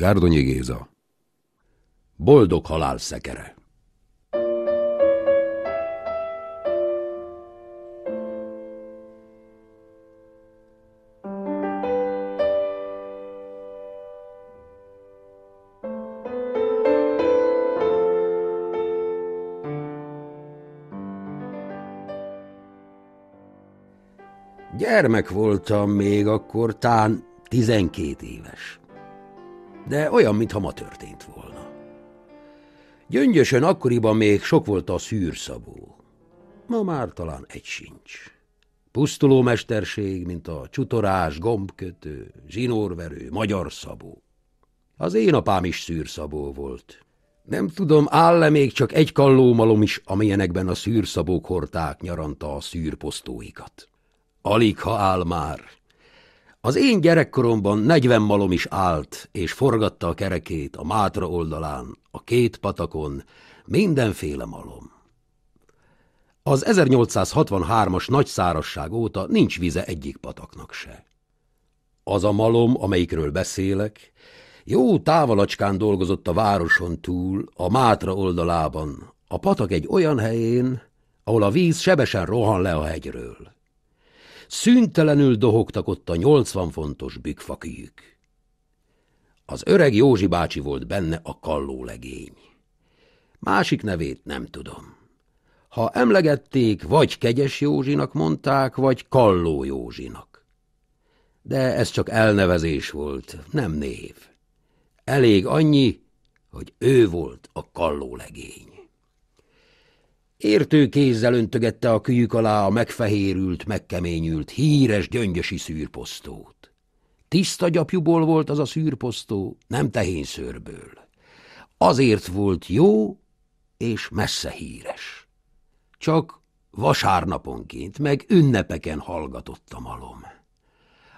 Gárdonyi Géza Boldog halál szekere Gyermek voltam még akkor, tán tizenkét éves de olyan, mintha ma történt volna. Gyöngyösön akkoriban még sok volt a szűrszabó. Ma már talán egy sincs. Pusztuló mesterség, mint a csutorás, gombkötő, zsinórverő, magyar szabó. Az én apám is szűrszabó volt. Nem tudom, áll-e még csak egy kallómalom is, amilyenekben a szűrszabók hordták nyaranta a szűrposztóikat. Alig, ha áll már, az én gyerekkoromban negyven malom is állt, és forgatta a kerekét a Mátra oldalán, a két patakon, mindenféle malom. Az 1863-as nagy szárasság óta nincs vize egyik pataknak se. Az a malom, amelyikről beszélek, jó távolacskán dolgozott a városon túl, a Mátra oldalában, a patak egy olyan helyén, ahol a víz sebesen rohan le a hegyről. Szüntelenül dohogtak ott a nyolcvan fontos bükfakiük. Az öreg Józsi bácsi volt benne a kalló legény. Másik nevét nem tudom. Ha emlegették, vagy Kegyes Józsinak mondták, vagy Kalló Józsinak. De ez csak elnevezés volt, nem név. Elég annyi, hogy ő volt a Kalló legény. Értő kézzel öntögette a kölyük alá a megfehérült, megkeményült, híres gyöngyösi szűrposztót. Tiszta gyapjúból volt az a szűrposztó, nem tehénszőrből. Azért volt jó és messze híres. Csak vasárnaponként, meg ünnepeken hallgatott a malom.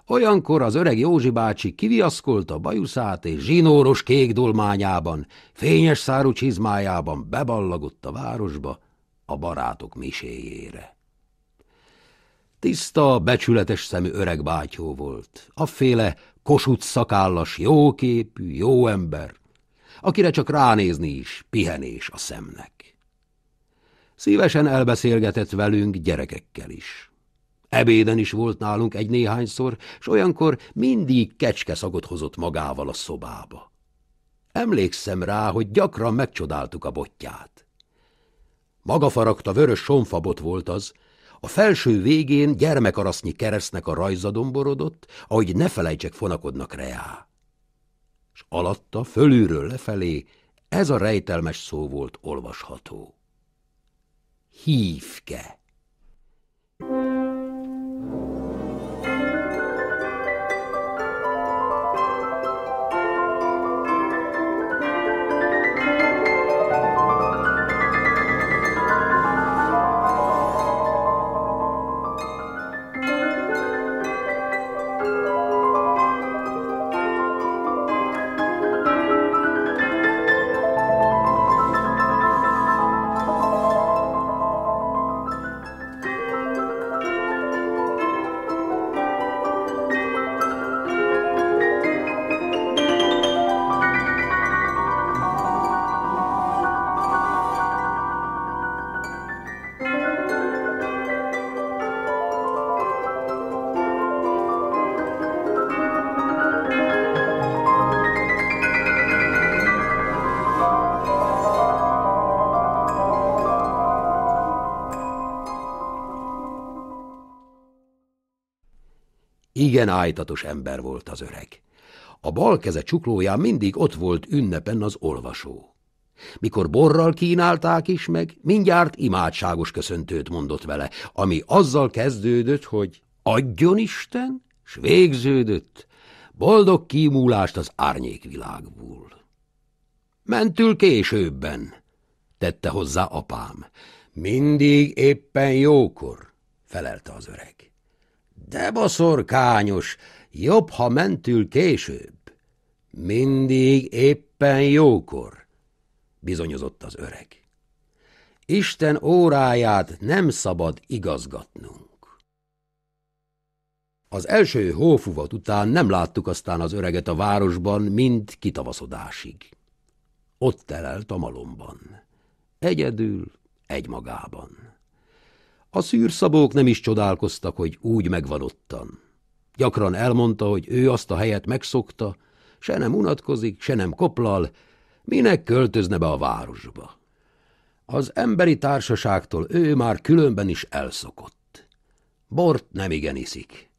Olyankor az öreg Józsi bácsi kiviaszkolta bajuszát, és zsinóros kék dolmányában, fényes száru csizmájában beballagott a városba, a barátok miséjére. Tiszta, becsületes szemű öreg bátyó volt, féle kosut szakállas, jóképű, jó ember, akire csak ránézni is pihenés a szemnek. Szívesen elbeszélgetett velünk gyerekekkel is. Ebéden is volt nálunk egy néhányszor, s olyankor mindig kecske szagot hozott magával a szobába. Emlékszem rá, hogy gyakran megcsodáltuk a botját. Magafaragta vörös sonfabot volt az, a felső végén gyermekarasznyi keresztnek a rajza domborodott, ahogy ne felejtsek fonakodnak reá. És alatta, fölülről lefelé, ez a rejtelmes szó volt olvasható. Hívke! Igen ájtatos ember volt az öreg. A bal keze csuklóján mindig ott volt ünnepen az olvasó. Mikor borral kínálták is meg, mindjárt imádságos köszöntőt mondott vele, ami azzal kezdődött, hogy adjon Isten, s végződött, boldog kímúlást az árnyékvilágból. Mentül későbben, tette hozzá apám. Mindig éppen jókor, felelte az öreg. De boszorkányos, jobb, ha mentül később. Mindig éppen jókor, bizonyozott az öreg. Isten óráját nem szabad igazgatnunk. Az első hófuvat után nem láttuk aztán az öreget a városban, mind kitavaszodásig. Ott telelt a malomban. Egyedül, egymagában. A szűrszabók nem is csodálkoztak, hogy úgy megvan ottan. Gyakran elmondta, hogy ő azt a helyet megszokta, se nem unatkozik, se nem koplal, minek költözne be a városba. Az emberi társaságtól ő már különben is elszokott. Bort nem igen iszik,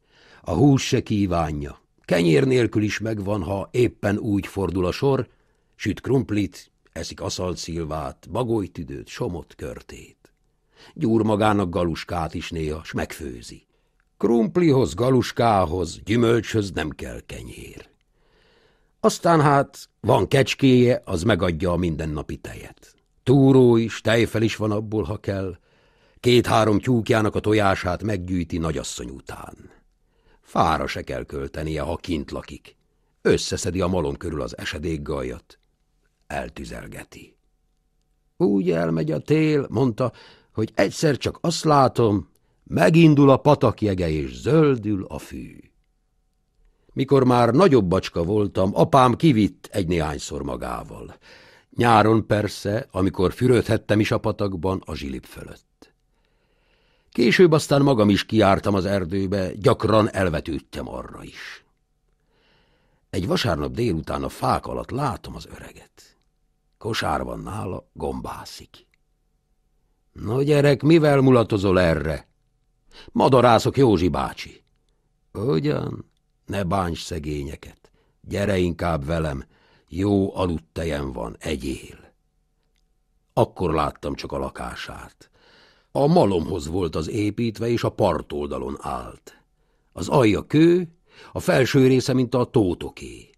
a hús se kívánja, kenyér nélkül is megvan, ha éppen úgy fordul a sor, süt krumplit, eszik aszalt szilvát, bagolytüdőt, somot, körtét gyúr magának galuskát is néha, s megfőzi. Krumplihoz, galuskához, gyümölcshöz nem kell kenyér. Aztán hát van kecskéje, az megadja a mindennapi tejet. Túró is, tejfel is van abból, ha kell. Két-három tyúkjának a tojását meggyűjti nagyasszony után. Fára se kell költenie, ha kint lakik. Összeszedi a malom körül az esedékgaljat. Eltüzelgeti. Úgy elmegy a tél, mondta, hogy egyszer csak azt látom, megindul a patak jege és zöldül a fű. Mikor már nagyobb bacska voltam, apám kivitt egy-néhányszor magával. Nyáron persze, amikor fürödhettem is a patakban, a zsilip fölött. Később aztán magam is kiártam az erdőbe, gyakran elvetődtem arra is. Egy vasárnap délután a fák alatt látom az öreget. Kosár van nála, gombászik. Na gyerek, mivel mulatozol erre? Madarászok Józsi bácsi. Ugyan, ne bánts szegényeket. Gyere inkább velem, jó aludtejem van, egyél. Akkor láttam csak a lakását. A malomhoz volt az építve, és a part oldalon állt. Az alja kő, a felső része, mint a tótoké.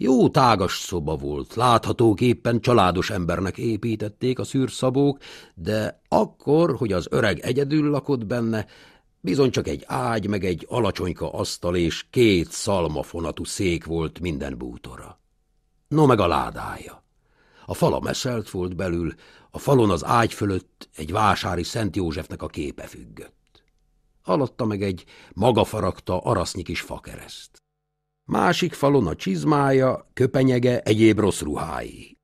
Jó tágas szoba volt, láthatóképpen családos embernek építették a szűrszabók, de akkor, hogy az öreg egyedül lakott benne, bizony csak egy ágy meg egy alacsonyka asztal és két szalmafonatú szék volt minden bútora. No meg a ládája. A fala meszelt volt belül, a falon az ágy fölött egy vásári Szent Józsefnek a képe függött. Alatta meg egy magafaragta arasznyi kis fakereszt másik falon a csizmája, köpenyege, egyéb rossz ruhái.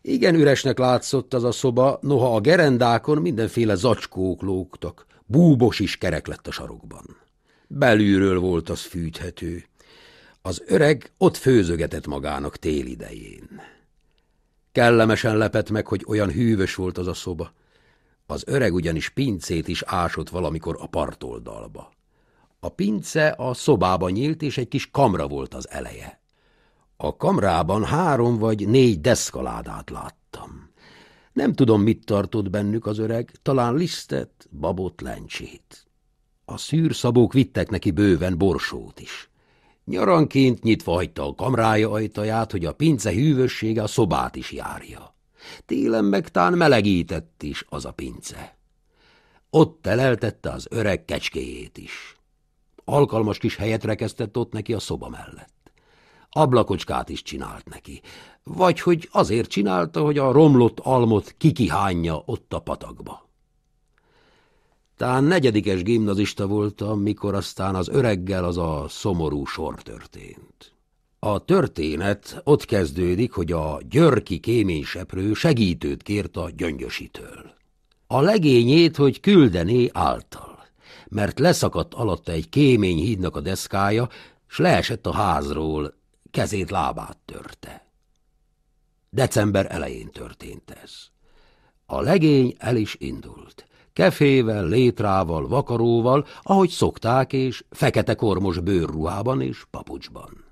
Igen üresnek látszott az a szoba, noha a gerendákon mindenféle zacskók lógtak, búbos is kerek lett a sarokban. Belülről volt az fűthető. Az öreg ott főzögetett magának tél idején. Kellemesen lepett meg, hogy olyan hűvös volt az a szoba. Az öreg ugyanis pincét is ásott valamikor a partoldalba. A pince a szobába nyílt, és egy kis kamra volt az eleje. A kamrában három vagy négy deszkaládát láttam. Nem tudom, mit tartott bennük az öreg, talán lisztet, babot, lencsét. A szűrszabók vittek neki bőven borsót is. Nyaranként nyitva hagyta a kamrája ajtaját, hogy a pince hűvössége a szobát is járja. Télen meg tán melegített is az a pince. Ott teleltette az öreg kecskéjét is. Alkalmas kis helyet rekesztett ott neki a szoba mellett. Ablakocskát is csinált neki, vagy hogy azért csinálta, hogy a romlott almot kikihányja ott a patakba. Tán negyedikes gimnazista voltam, mikor aztán az öreggel az a szomorú sor történt. A történet ott kezdődik, hogy a györki kéményseprő segítőt kért a gyöngyösitől. A legényét, hogy küldené által mert leszakadt alatta egy kémény hídnak a deszkája, s leesett a házról, kezét lábát törte. December elején történt ez. A legény el is indult. Kefével, létrával, vakaróval, ahogy szokták, és fekete kormos bőrruhában és papucsban.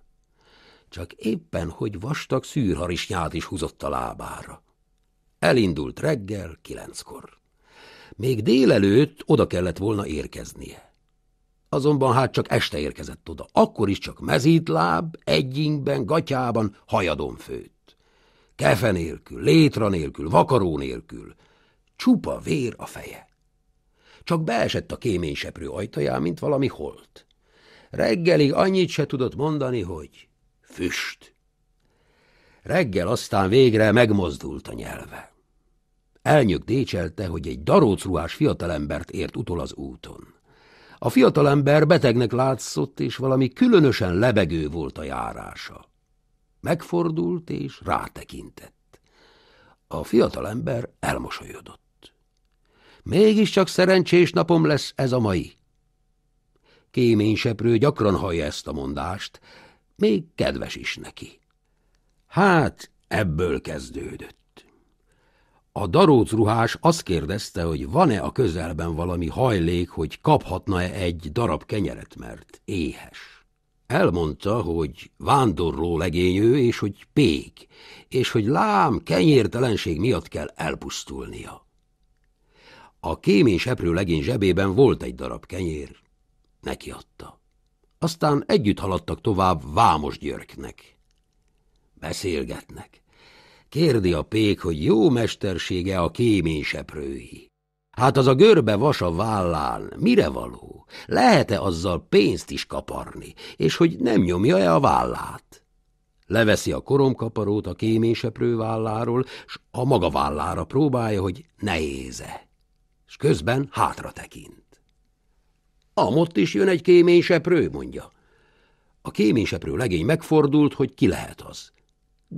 Csak éppen, hogy vastag szűrharisnyát is húzott a lábára. Elindult reggel kilenckor. Még délelőtt oda kellett volna érkeznie. Azonban hát csak este érkezett oda, akkor is csak mezítláb, egyinkben, gatyában, hajadon főtt. Kefe nélkül, létra nélkül, vakaró nélkül, csupa vér a feje. Csak beesett a kéményseprő ajtaján, mint valami holt. Reggelig annyit se tudott mondani, hogy füst. Reggel aztán végre megmozdult a nyelve. Elnyök décselte, hogy egy darócruhás fiatalembert ért utol az úton. A fiatalember betegnek látszott, és valami különösen lebegő volt a járása. Megfordult és rátekintett. A fiatalember elmosolyodott. Mégiscsak szerencsés napom lesz ez a mai. Kéményseprő gyakran hallja ezt a mondást, még kedves is neki. Hát, ebből kezdődött. A daróc ruhás azt kérdezte, hogy van-e a közelben valami hajlék, hogy kaphatna-e egy darab kenyeret, mert éhes. Elmondta, hogy vándorló legényő, és hogy pék, és hogy lám kenyértelenség miatt kell elpusztulnia. A kémén seprő legény zsebében volt egy darab kenyér, neki adta. Aztán együtt haladtak tovább Vámos Györknek. Beszélgetnek. Kérdi a pék, hogy jó mestersége a kéményseprői. Hát az a görbe vas a vállán, mire való? Lehet-e azzal pénzt is kaparni, és hogy nem nyomja-e a vállát? Leveszi a koromkaparót a kéményseprő válláról, s a maga vállára próbálja, hogy nehéze, és közben hátra tekint. Amott is jön egy kéményseprő, mondja. A kéményseprő legény megfordult, hogy ki lehet az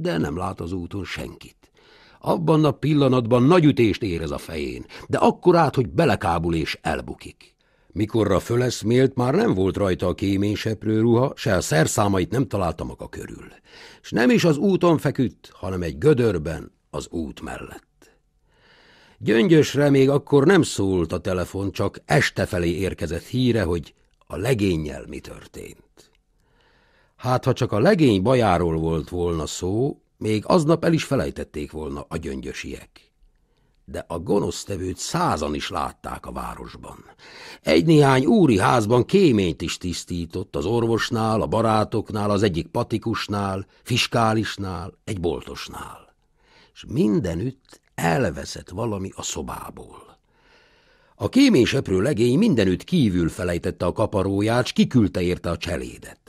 de nem lát az úton senkit. Abban a pillanatban nagy ütést érez a fején, de akkor át, hogy belekábul és elbukik. Mikorra föleszmélt, már nem volt rajta a kéményseprő ruha, se a szerszámait nem találta maga körül. És nem is az úton feküdt, hanem egy gödörben az út mellett. Gyöngyösre még akkor nem szólt a telefon, csak este felé érkezett híre, hogy a legényel mi történt. Hát, ha csak a legény bajáról volt volna szó, még aznap el is felejtették volna a gyöngyösiek. De a gonosztevőt százan is látták a városban. Egy-néhány úri házban kéményt is tisztított az orvosnál, a barátoknál, az egyik patikusnál, fiskálisnál, egy boltosnál. És mindenütt elveszett valami a szobából. A kéményseprő legény mindenütt kívül felejtette a kaparóját, s kiküldte érte a cselédet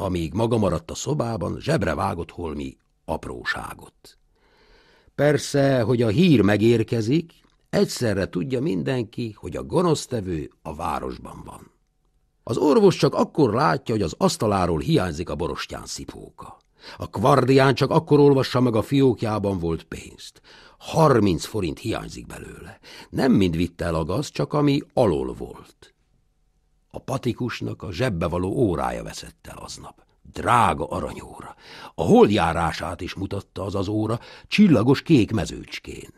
amíg maga maradt a szobában, zsebre vágott holmi apróságot. Persze, hogy a hír megérkezik, egyszerre tudja mindenki, hogy a gonosztevő a városban van. Az orvos csak akkor látja, hogy az asztaláról hiányzik a borostyán szipóka. A kvardián csak akkor olvassa meg a fiókjában volt pénzt. Harminc forint hiányzik belőle. Nem mind vitte el a gaz, csak ami alól volt. A patikusnak a zsebbe való órája veszett el aznap. Drága aranyóra. A holdjárását is mutatta az az óra, csillagos kék mezőcskén.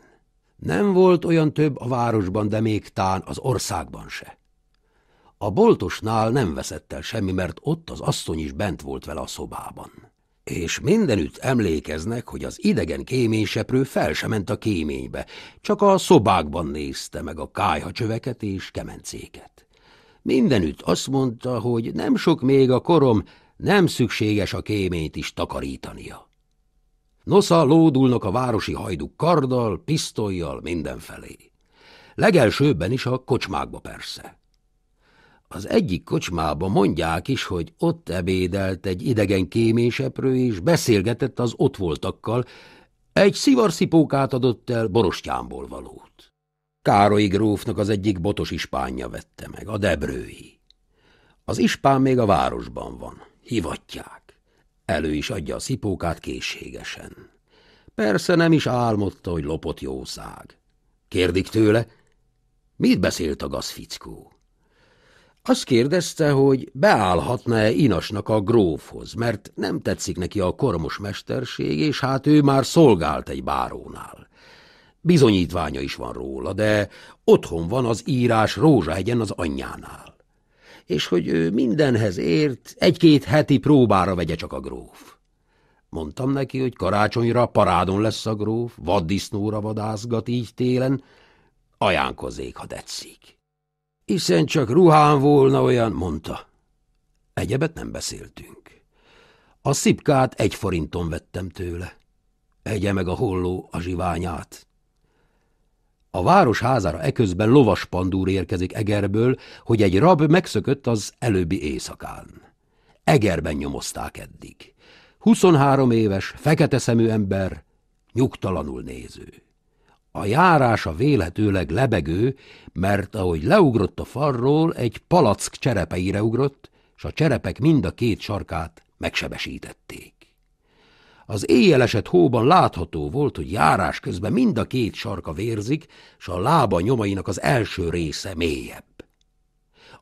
Nem volt olyan több a városban, de még tán az országban se. A boltosnál nem veszett el semmi, mert ott az asszony is bent volt vele a szobában. És mindenütt emlékeznek, hogy az idegen kéményseprő fel se ment a kéménybe, csak a szobákban nézte meg a kájhacsöveket és kemencéket. Mindenütt azt mondta, hogy nem sok még a korom, nem szükséges a kéményt is takarítania. Nosza lódulnak a városi hajduk karddal, pisztolyjal, mindenfelé. Legelsőbben is a kocsmákba persze. Az egyik kocsmába mondják is, hogy ott ebédelt egy idegen kéméseprő, és beszélgetett az ott voltakkal, egy szivarszipókát adott el borostyámból valót. Károly grófnak az egyik botos ispánja vette meg, a Debrői. Az ispán még a városban van, hivatják. Elő is adja a szipókát készségesen. Persze nem is álmodta, hogy lopott jószág. Kérdik tőle, mit beszélt a gazfickó? Azt kérdezte, hogy beállhatna-e Inasnak a grófhoz, mert nem tetszik neki a kormos mesterség, és hát ő már szolgált egy bárónál. Bizonyítványa is van róla, de otthon van az írás Rózsahegyen az anyjánál. És hogy ő mindenhez ért, egy-két heti próbára vegye csak a gróf. Mondtam neki, hogy karácsonyra parádon lesz a gróf, vaddisznóra vadászgat így télen, ajánkozzék, ha tetszik. Hiszen csak ruhán volna olyan, mondta. Egyebet nem beszéltünk. A szipkát egy forinton vettem tőle. Egye meg a holló a zsiványát. A város házára eközben lovas pandúr érkezik Egerből, hogy egy rab megszökött az előbbi éjszakán. Egerben nyomozták eddig. 23 éves, fekete szemű ember, nyugtalanul néző. A járása véletőleg lebegő, mert ahogy leugrott a falról, egy palack cserepeire ugrott, s a cserepek mind a két sarkát megsebesítették. Az éjjel esett hóban látható volt, hogy járás közben mind a két sarka vérzik, s a lába nyomainak az első része mélyebb.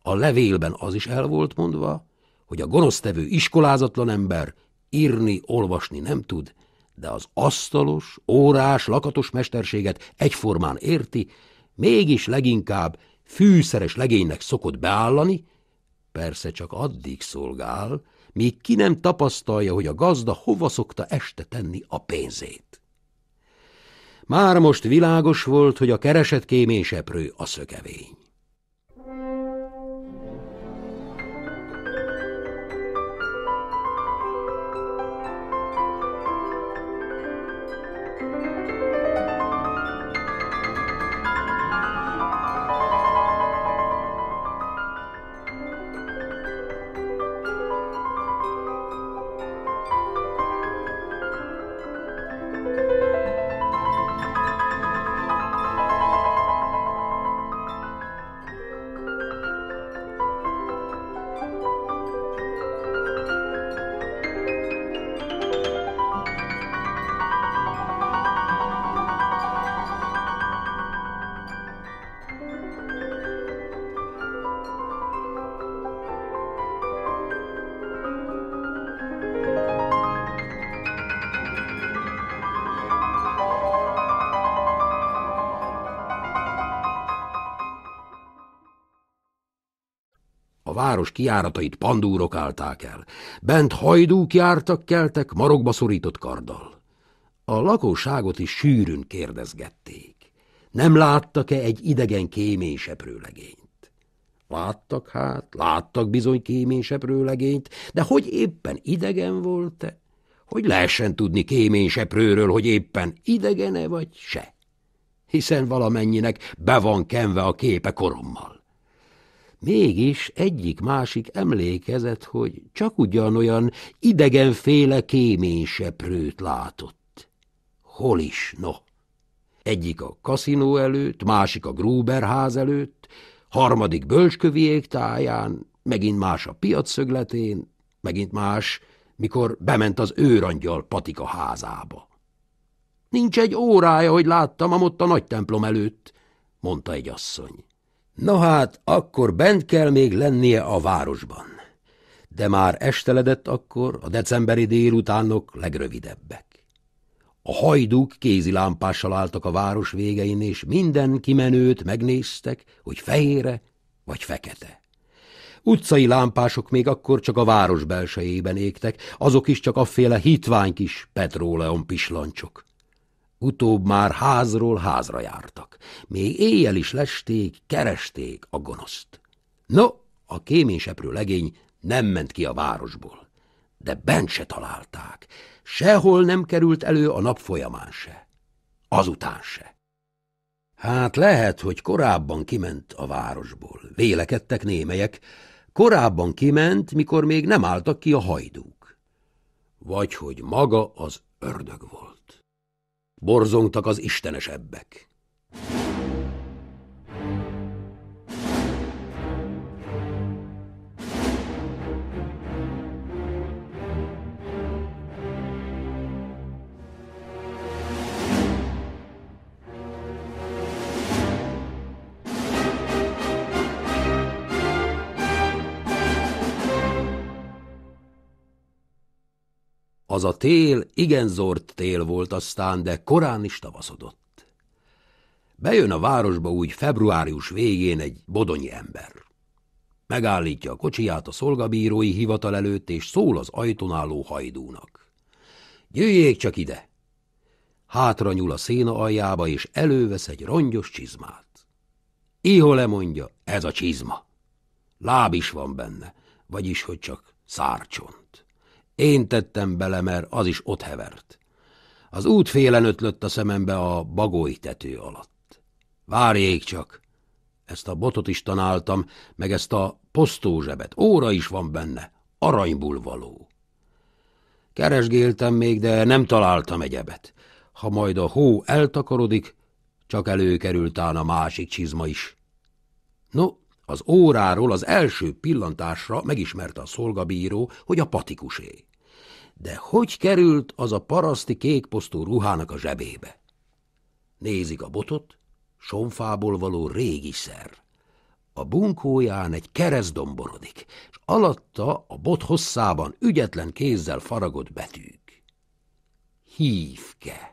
A levélben az is el volt mondva, hogy a gonosztevő iskolázatlan ember írni, olvasni nem tud, de az asztalos, órás, lakatos mesterséget egyformán érti, mégis leginkább fűszeres legénynek szokott beállani, persze csak addig szolgál, míg ki nem tapasztalja, hogy a gazda hova szokta este tenni a pénzét. Már most világos volt, hogy a keresett kéményseprő a szökevény. város kiáratait pandúrok állták el. Bent hajdúk jártak, keltek, marokba szorított karddal. A lakóságot is sűrűn kérdezgették. Nem láttak-e egy idegen kéményseprőlegényt? Láttak hát, láttak bizony kéményseprőlegényt, de hogy éppen idegen volt-e? Hogy lehessen tudni kéményseprőről, hogy éppen idegene vagy se? Hiszen valamennyinek be van kenve a képe korommal. Mégis egyik-másik emlékezett, hogy csak ugyanolyan idegenféle kéményseprőt látott. Hol is, no? Egyik a kaszinó előtt, másik a Gruberház előtt, harmadik bölcsköviék táján, megint más a piacszögletén, megint más, mikor bement az őrangyal patika házába. Nincs egy órája, hogy láttam amott a nagy templom előtt, mondta egy asszony. Na hát, akkor bent kell még lennie a városban. De már esteledett akkor a decemberi délutánok legrövidebbek. A hajduk kézilámpással álltak a város végein, és minden kimenőt megnéztek, hogy fehére vagy fekete. Utcai lámpások még akkor csak a város belsejében égtek, azok is csak a féle hitvány kis Petróleon pislancsok. Utóbb már házról házra jártak. Még éjjel is lesték, keresték a gonoszt. No, a kéményseprő legény nem ment ki a városból, de bent se találták. Sehol nem került elő a nap folyamán se. Azután se. Hát lehet, hogy korábban kiment a városból, vélekedtek némelyek, korábban kiment, mikor még nem álltak ki a hajdúk. Vagy hogy maga az ördög volt borzongtak az istenesebbek. Az a tél igen zord tél volt aztán, de korán is tavaszodott. Bejön a városba úgy februárius végén egy bodonyi ember. Megállítja a kocsiját a szolgabírói hivatal előtt, és szól az ajtón álló hajdúnak. Győjék csak ide! Hátra nyúl a széna aljába, és elővesz egy rongyos csizmát. Iho lemondja, ez a csizma. Láb is van benne, vagyis hogy csak szárcson. Én tettem bele, mert az is ott hevert. Az út félen ötlött a szemembe a bagói tető alatt. Várjék csak! Ezt a botot is tanáltam, meg ezt a posztózsebet. Óra is van benne, aranyból való. Keresgéltem még, de nem találtam egyebet. Ha majd a hó eltakarodik, csak előkerült ám a másik csizma is. No, az óráról az első pillantásra megismerte a szolgabíró, hogy a patikusé. De hogy került az a paraszti kékposztú ruhának a zsebébe? Nézik a botot, sonfából való régi szer. A bunkóján egy kereszt domborodik, és alatta a bot hosszában ügyetlen kézzel faragott betűk. Hívke!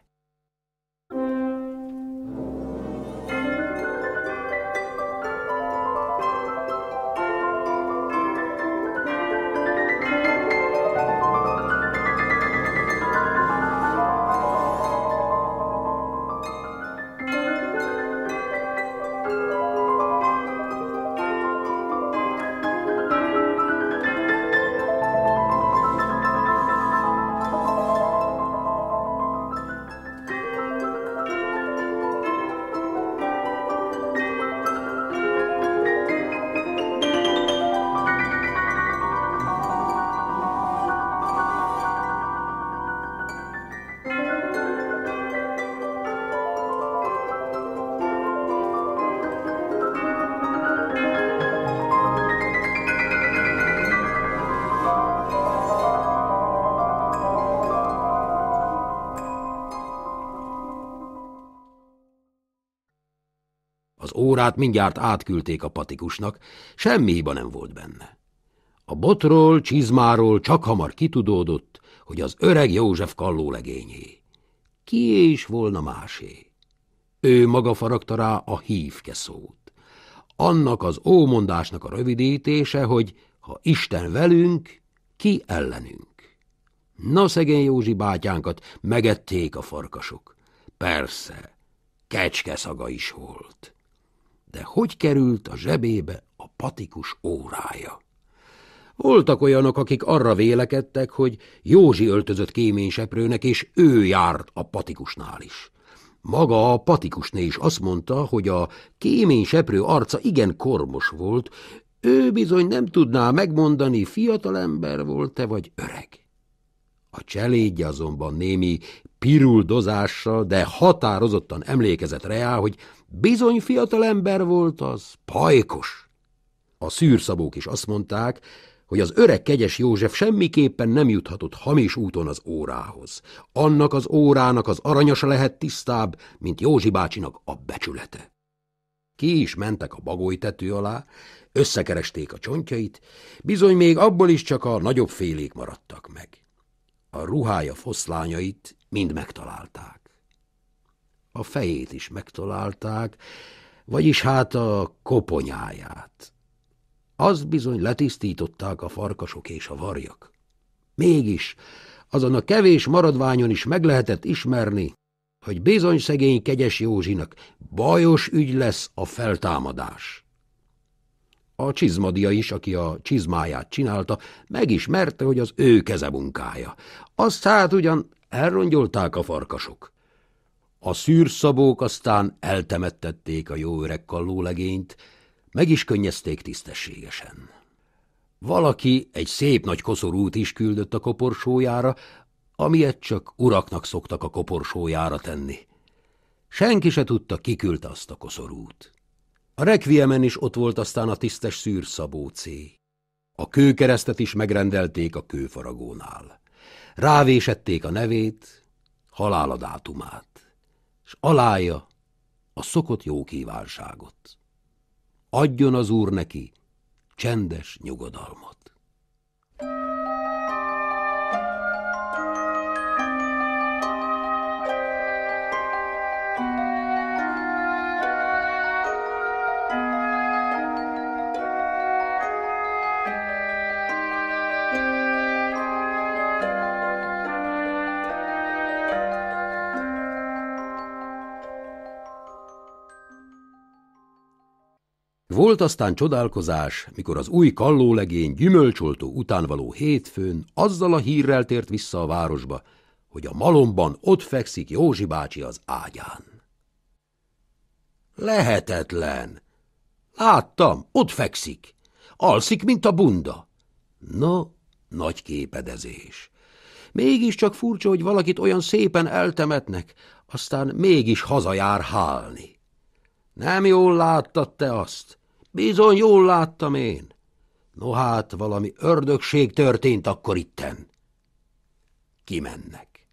kutyát mindjárt átküldték a patikusnak, semmi hiba nem volt benne. A botról, csizmáról csak hamar kitudódott, hogy az öreg József kalló legényé. Ki is volna másé? Ő maga faragta rá a hívke szót. Annak az ómondásnak a rövidítése, hogy ha Isten velünk, ki ellenünk. Na szegény Józsi bátyánkat megették a farkasok. Persze, kecske szaga is volt de hogy került a zsebébe a patikus órája? Voltak olyanok, akik arra vélekedtek, hogy Józsi öltözött kéményseprőnek, és ő járt a patikusnál is. Maga a patikusné is azt mondta, hogy a kéményseprő arca igen kormos volt, ő bizony nem tudná megmondani, fiatalember volt-e vagy öreg. A cselédje azonban némi piruldozással, de határozottan emlékezett reá, hogy bizony ember volt az, pajkos. A szűrszabók is azt mondták, hogy az öreg kegyes József semmiképpen nem juthatott hamis úton az órához. Annak az órának az aranyosa lehet tisztább, mint Józsi bácsinak a becsülete. Ki is mentek a tető alá, összekeresték a csontjait, bizony még abból is csak a nagyobb félék maradtak meg. A ruhája foszlányait mind megtalálták. A fejét is megtalálták, vagyis hát a koponyáját. Azt bizony letisztították a farkasok és a varjak. Mégis azon a kevés maradványon is meg lehetett ismerni, hogy bizony szegény kegyes Józsinak bajos ügy lesz a feltámadás. A csizmadia is, aki a csizmáját csinálta, megismerte, hogy az ő keze munkája. Azt hát ugyan elrongyolták a farkasok. A szűrszabók aztán eltemettették a jó öreg kallólegényt, meg is könnyezték tisztességesen. Valaki egy szép nagy koszorút is küldött a koporsójára, amilyet csak uraknak szoktak a koporsójára tenni. Senki se tudta, kiküldte azt a koszorút. A rekviemen is ott volt aztán a tisztes szűrszabócé. A kőkeresztet is megrendelték a kőfaragónál. Rávésették a nevét, halála dátumát, alája a szokott jó kívánságot. Adjon az úr neki csendes nyugodalmat. Volt aztán csodálkozás, mikor az új kallólegény gyümölcsoltó utánvaló hétfőn azzal a hírrel tért vissza a városba, hogy a malomban ott fekszik Józsi bácsi az ágyán. Lehetetlen! Láttam, ott fekszik. Alszik, mint a bunda. No, nagy képedezés. Mégiscsak furcsa, hogy valakit olyan szépen eltemetnek, aztán mégis hazajár hálni. Nem jól láttad te azt. Bizony jól láttam én. No hát, valami ördögség történt akkor itten. Kimennek.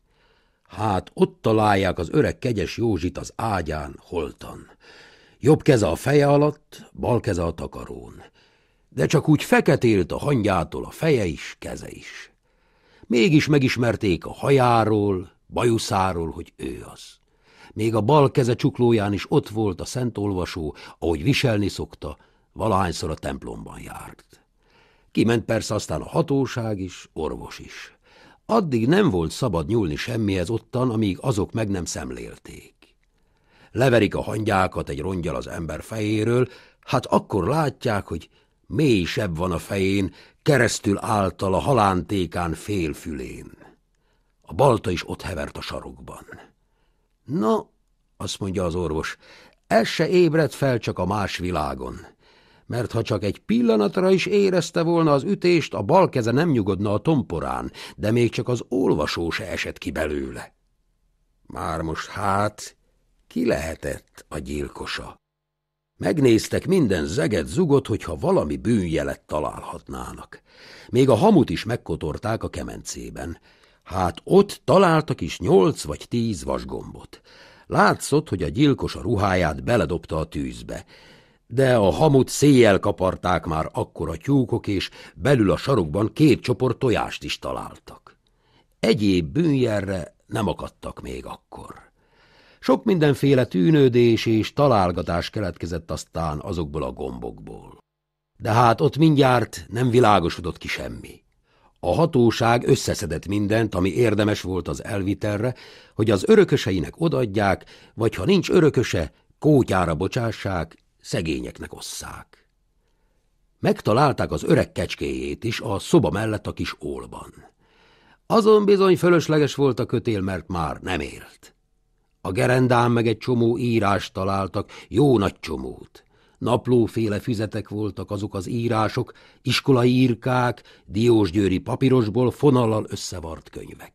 Hát ott találják az öreg kegyes Józsit az ágyán holtan. Jobb keze a feje alatt, bal keze a takarón. De csak úgy feketélt a hangyától a feje is, keze is. Mégis megismerték a hajáról, bajuszáról, hogy ő az. Még a bal keze csuklóján is ott volt a szent olvasó, ahogy viselni szokta, valahányszor a templomban járt. Kiment persze aztán a hatóság is, orvos is. Addig nem volt szabad nyúlni semmihez ottan, amíg azok meg nem szemlélték. Leverik a hangyákat egy rongyal az ember fejéről, hát akkor látják, hogy mély sebb van a fején, keresztül által a halántékán fülén. A balta is ott hevert a sarokban. Na, azt mondja az orvos, ez se ébred fel csak a más világon mert ha csak egy pillanatra is érezte volna az ütést, a bal keze nem nyugodna a tomporán, de még csak az olvasó se esett ki belőle. Már most hát ki lehetett a gyilkosa? Megnéztek minden zeget zugot, hogyha valami bűnjelet találhatnának. Még a hamut is megkotorták a kemencében. Hát ott találtak is nyolc vagy tíz vasgombot. Látszott, hogy a gyilkos a ruháját beledobta a tűzbe, de a hamut széjjel kaparták már akkor a tyúkok, és belül a sarokban két csoport tojást is találtak. Egyéb bűnjelre nem akadtak még akkor. Sok mindenféle tűnődés és találgatás keletkezett aztán azokból a gombokból. De hát ott mindjárt nem világosodott ki semmi. A hatóság összeszedett mindent, ami érdemes volt az elvitelre, hogy az örököseinek odadják, vagy ha nincs örököse, kótyára bocsássák, szegényeknek osszák. Megtalálták az öreg kecskéjét is a szoba mellett a kis ólban. Azon bizony fölösleges volt a kötél, mert már nem élt. A gerendán meg egy csomó írást találtak, jó nagy csomót. Naplóféle füzetek voltak azok az írások, iskolai írkák, diósgyőri papírosból fonallal összevart könyvek.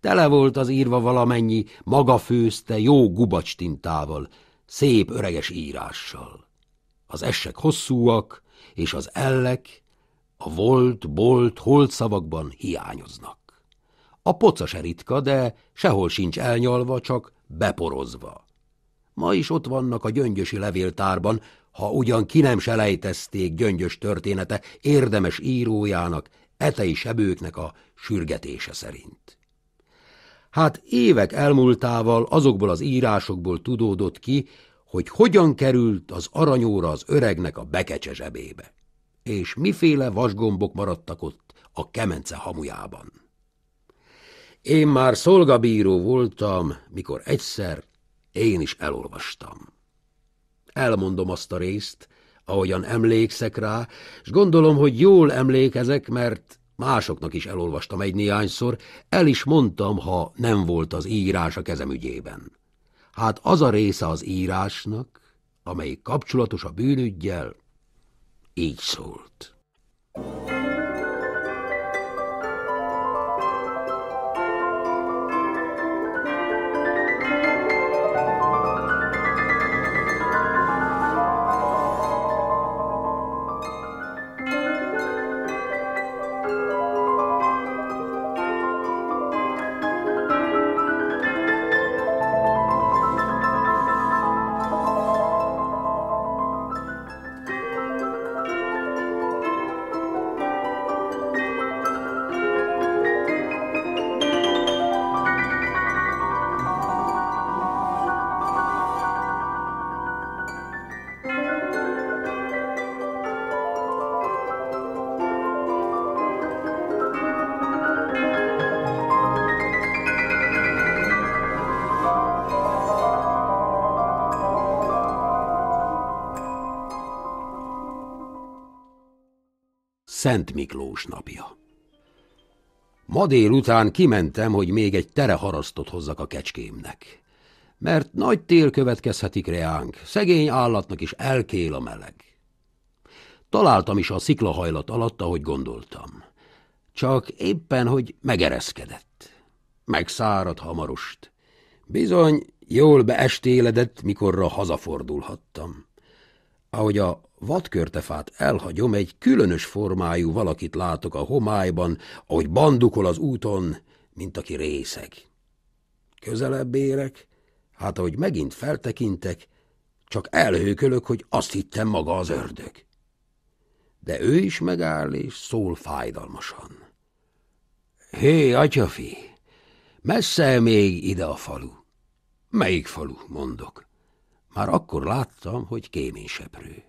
Tele volt az írva valamennyi, maga főzte jó gubacstintával, tintával, szép öreges írással. Az essek hosszúak, és az ellek a volt, bolt, holt szavakban hiányoznak. A poca se ritka, de sehol sincs elnyalva, csak beporozva. Ma is ott vannak a gyöngyösi levéltárban, ha ugyan ki nem selejtezték gyöngyös története érdemes írójának, etei sebőknek a sürgetése szerint hát évek elmúltával azokból az írásokból tudódott ki, hogy hogyan került az aranyóra az öregnek a bekecse zsebébe, és miféle vasgombok maradtak ott a kemence hamujában. Én már szolgabíró voltam, mikor egyszer én is elolvastam. Elmondom azt a részt, ahogyan emlékszek rá, és gondolom, hogy jól emlékezek, mert másoknak is elolvastam egy néhányszor, el is mondtam, ha nem volt az írás a kezem ügyében. Hát az a része az írásnak, amely kapcsolatos a bűnügyjel, így szólt. Szent Miklós napja. Ma délután kimentem, hogy még egy tereharasztot hozzak a kecskémnek, mert nagy tél következhetik reánk, szegény állatnak is elkél a meleg. Találtam is a sziklahajlat alatt, ahogy gondoltam. Csak éppen, hogy megereszkedett. Megszárad hamarost. Bizony, jól beestéledett, mikorra hazafordulhattam. Ahogy a vadkörtefát elhagyom, egy különös formájú valakit látok a homályban, ahogy bandukol az úton, mint aki részeg. Közelebb érek, hát ahogy megint feltekintek, csak elhőkölök, hogy azt hittem maga az ördög. De ő is megáll, és szól fájdalmasan. Hé, atyafi, messze még ide a falu. Melyik falu, mondok. Már akkor láttam, hogy kéményseprő.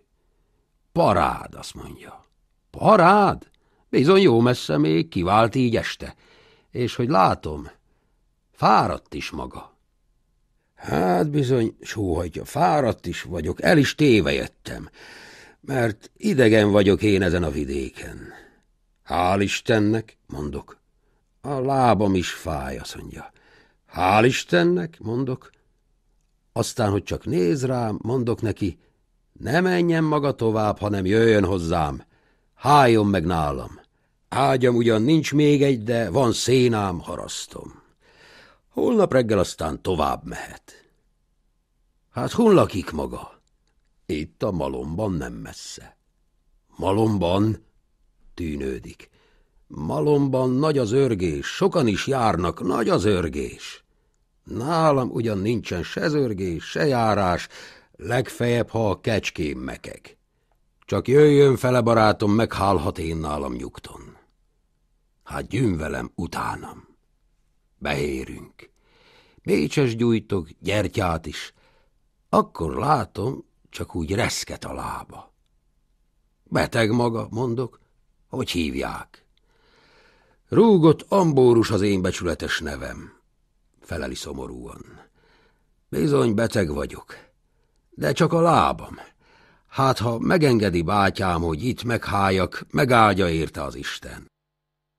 Parád, azt mondja. Parád? Bizony jó messze még, kivált így este. És hogy látom, fáradt is maga. Hát bizony, sóhajtja, fáradt is vagyok, el is tévejettem, mert idegen vagyok én ezen a vidéken. Hál' Istennek, mondok. A lábam is fáj, azt mondja. Hál' Istennek, mondok. Aztán, hogy csak néz rám, mondok neki, ne menjen maga tovább, hanem jöjjön hozzám. Háljon meg nálam. Ágyam ugyan nincs még egy, de van szénám, harasztom. Holnap reggel aztán tovább mehet. Hát hol lakik maga? Itt a malomban nem messze. Malomban? Tűnődik. Malomban nagy az örgés, sokan is járnak, nagy az örgés. Nálam ugyan nincsen se zörgés, se járás, legfejebb, ha a kecském mekek. Csak jöjjön fele, barátom, meghálhat én nálam nyugton. Hát gyűn velem utánam. Behérünk. Mécses gyújtok, gyertyát is. Akkor látom, csak úgy reszket a lába. Beteg maga, mondok, hogy hívják. Rúgott Ambórus az én becsületes nevem, feleli szomorúan. Bizony beteg vagyok. De csak a lábam. Hát, ha megengedi bátyám, hogy itt megháljak, megáldja érte az Isten.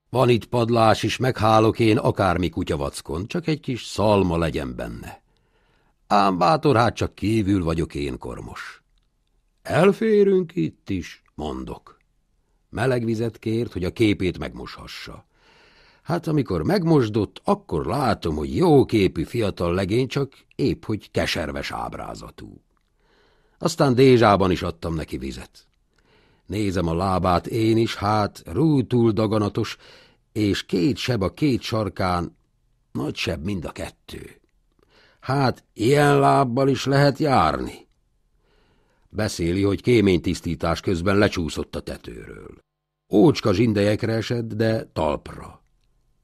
Van itt padlás is, meghálok én akármi kutyavackon, csak egy kis szalma legyen benne. Ám bátor, hát csak kívül vagyok én, kormos. Elférünk itt is, mondok. Meleg vizet kért, hogy a képét megmoshassa. Hát amikor megmosdott, akkor látom, hogy jó képű fiatal legény, csak épp hogy keserves ábrázatú. Aztán Dézsában is adtam neki vizet. Nézem a lábát én is, hát rútul daganatos, és két seb a két sarkán, nagy seb mind a kettő. Hát ilyen lábbal is lehet járni. Beszéli, hogy kéménytisztítás közben lecsúszott a tetőről. Ócska zsindejekre esett, de talpra.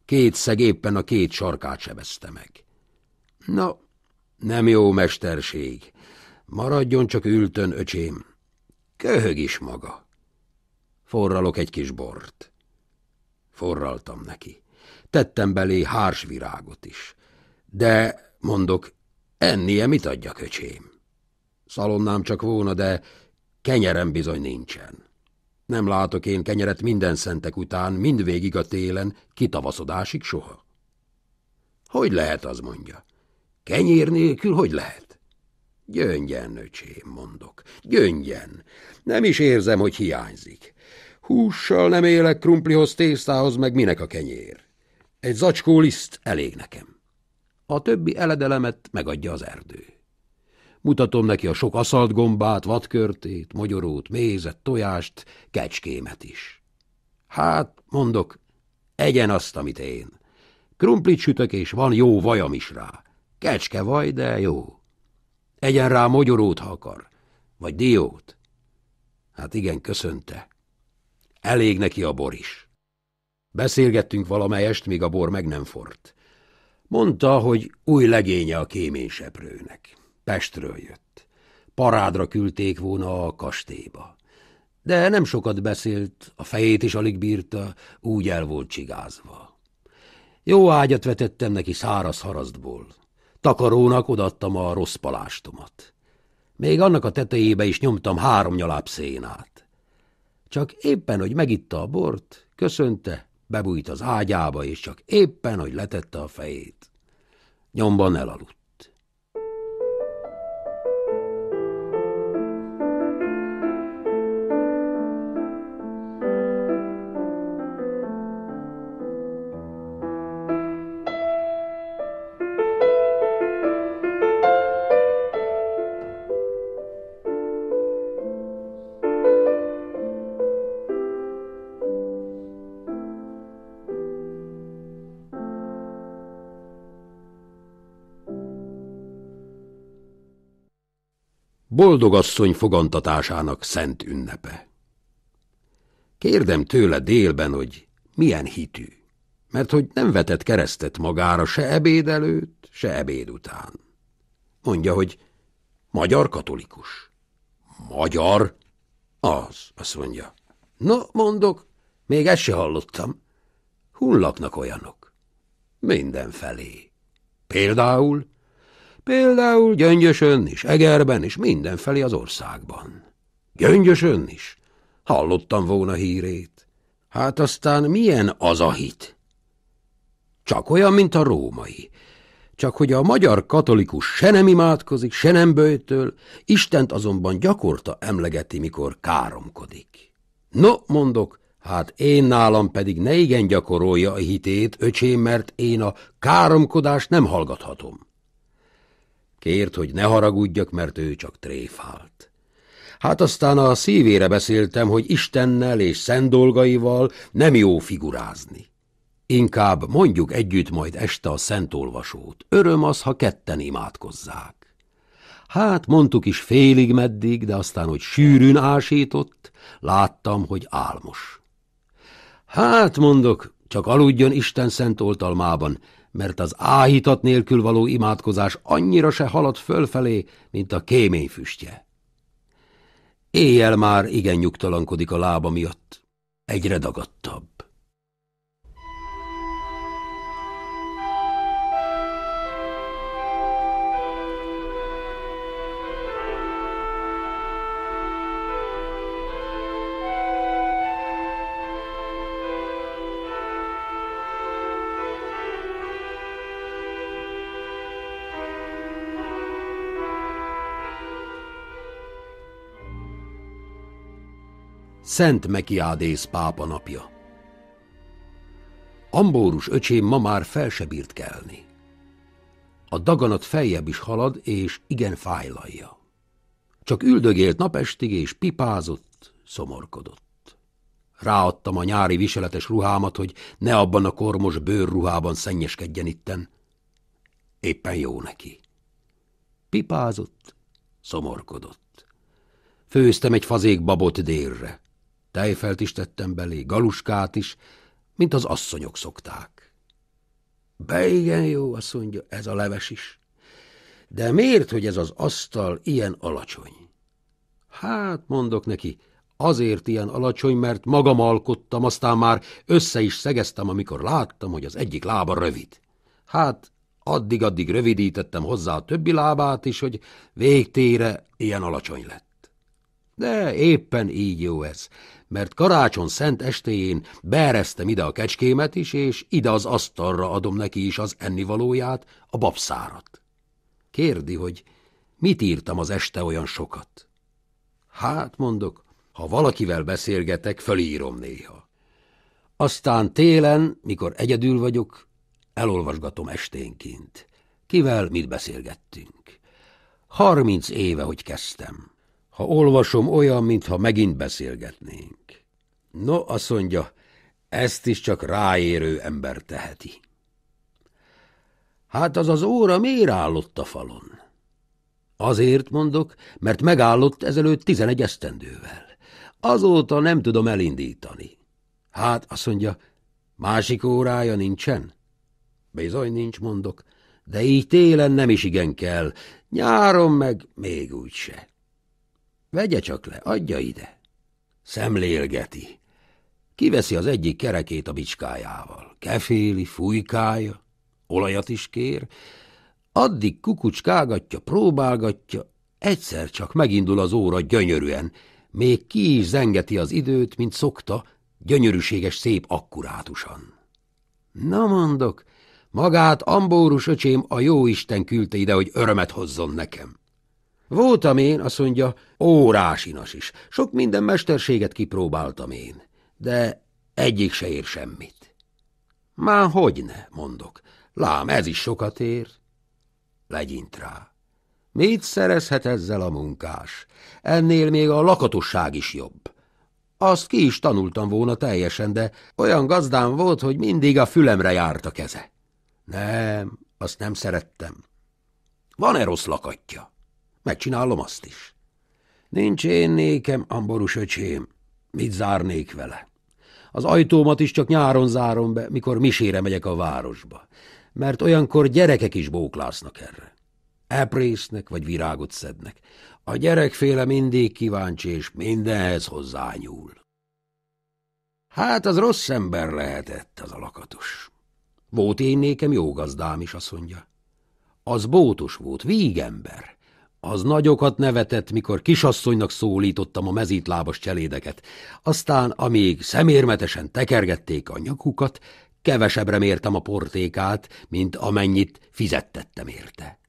Két szeg éppen a két sarkát sebezte meg. Na, nem jó mesterség, Maradjon csak ültön, öcsém. Köhög is maga. Forralok egy kis bort. Forraltam neki. Tettem belé hársvirágot is. De, mondok, ennie mit adjak, öcsém? Szalonnám csak volna, de kenyerem bizony nincsen. Nem látok én kenyeret minden szentek után, mindvégig a télen, kitavaszodásig soha. Hogy lehet, az mondja. Kenyér nélkül hogy lehet? Gyöngyen, öcsém, mondok, gyöngyen. Nem is érzem, hogy hiányzik. Hússal nem élek, krumplihoz, tésztához, meg minek a kenyér. Egy zacskó liszt elég nekem. A többi eledelemet megadja az erdő. Mutatom neki a sok aszalt gombát vadkörtét, magyarót, mézet, tojást, kecskémet is. Hát, mondok, egyen azt, amit én. Krumplit sütök, és van jó vajam is rá. Kecske vaj, de jó. Egyen rá mogyorót, ha akar. Vagy diót. Hát igen, köszönte. Elég neki a bor is. Beszélgettünk valamelyest, míg a bor meg nem fort. Mondta, hogy új legénye a kéményseprőnek. Pestről jött. Parádra küldték volna a kastélyba. De nem sokat beszélt, a fejét is alig bírta, úgy el volt csigázva. Jó ágyat vetettem neki száraz harasztból, Takarónak odaadtam a rossz palástomat. Még annak a tetejébe is nyomtam három nyaláb szénát. Csak éppen, hogy megitta a bort, köszönte, bebújt az ágyába, és csak éppen, hogy letette a fejét. Nyomban elaludt. boldogasszony fogantatásának szent ünnepe. Kérdem tőle délben, hogy milyen hitű, mert hogy nem vetett keresztet magára se ebéd előtt, se ebéd után. Mondja, hogy magyar katolikus. Magyar? Az, azt mondja. No, mondok, még ezt se hallottam. Hullaknak olyanok. Mindenfelé. Például Például Gyöngyösön is, Egerben is, mindenfelé az országban. Gyöngyösön is. Hallottam volna hírét. Hát aztán milyen az a hit? Csak olyan, mint a római. Csak hogy a magyar katolikus se nem imádkozik, se nem bőjtől, Istent azonban gyakorta emlegeti, mikor káromkodik. No, mondok, hát én nálam pedig ne igen gyakorolja a hitét, öcsém, mert én a káromkodást nem hallgathatom. Kért, hogy ne haragudjak, mert ő csak tréfált. Hát aztán a szívére beszéltem, hogy Istennel és szent dolgaival nem jó figurázni. Inkább mondjuk együtt majd este a szent olvasót. Öröm az, ha ketten imádkozzák. Hát mondtuk is félig meddig, de aztán, hogy sűrűn ásított, láttam, hogy álmos. Hát mondok, csak aludjon Isten szent oltalmában, mert az áhítat nélkül való imádkozás annyira se halad fölfelé, mint a kémény füstje. Éjjel már igen nyugtalankodik a lába miatt, egyre dagadtabb. Szent Mekiádész pápa napja. Ambórus öcsém ma már fel se bírt kelni. A daganat feljebb is halad, és igen fájlalja. Csak üldögélt napestig, és pipázott, szomorkodott. Ráadtam a nyári viseletes ruhámat, hogy ne abban a kormos bőrruhában szennyeskedjen itten. Éppen jó neki. Pipázott, szomorkodott. Főztem egy fazék babot délre. Tejfelt is tettem belé, galuskát is, mint az asszonyok szokták. Be igen jó, azt mondja, ez a leves is. De miért, hogy ez az asztal ilyen alacsony? Hát, mondok neki, azért ilyen alacsony, mert magam alkottam, aztán már össze is szegeztem, amikor láttam, hogy az egyik lába rövid. Hát, addig-addig rövidítettem hozzá a többi lábát is, hogy végtére ilyen alacsony lett. De éppen így jó ez, mert karácson szent estéjén beeresztem ide a kecskémet is, és ide az asztalra adom neki is az ennivalóját, a babszárat. Kérdi, hogy mit írtam az este olyan sokat. Hát, mondok, ha valakivel beszélgetek, fölírom néha. Aztán télen, mikor egyedül vagyok, elolvasgatom esténként. Kivel mit beszélgettünk? Harminc éve, hogy kezdtem. Ha olvasom, olyan, mintha megint beszélgetnénk. No, azt mondja, ezt is csak ráérő ember teheti. Hát az az óra miért állott a falon? Azért mondok, mert megállott ezelőtt tizenegy esztendővel. Azóta nem tudom elindítani. Hát, azt mondja, másik órája nincsen? Bizony nincs, mondok, de így télen nem is igen kell, nyáron meg még úgyse. Vegye csak le, adja ide. Szemlélgeti. Kiveszi az egyik kerekét a bicskájával. Keféli, fújkája, olajat is kér. Addig kukucskágatja, próbálgatja, egyszer csak megindul az óra gyönyörűen, még ki is zengeti az időt, mint szokta, gyönyörűséges, szép akkurátusan. Na mondok, magát Ambórus öcsém a jó Isten küldte ide, hogy örömet hozzon nekem. Voltam én, azt mondja, órásinas is, sok minden mesterséget kipróbáltam én de egyik se ér semmit. Már hogyne, mondok, lám, ez is sokat ér. Legyint rá. Mit szerezhet ezzel a munkás? Ennél még a lakatosság is jobb. Azt ki is tanultam volna teljesen, de olyan gazdám volt, hogy mindig a fülemre járt a keze. Nem, azt nem szerettem. Van-e rossz lakatja? Megcsinálom azt is. Nincs én nékem, amborus öcsém, mit zárnék vele? Az ajtómat is csak nyáron zárom be, mikor misére megyek a városba, mert olyankor gyerekek is bóklásznak erre. Eprésznek vagy virágot szednek. A gyerekféle mindig kíváncsi, és mindenhez hozzányúl. Hát az rossz ember lehetett az alakatos. Volt én nékem jó gazdám is, azt mondja. Az bótos volt, vígember. Az nagyokat nevetett, mikor kisasszonynak szólítottam a mezítlábas cselédeket. Aztán, amíg szemérmetesen tekergették a nyakukat, kevesebbre mértem a portékát, mint amennyit fizettettem érte.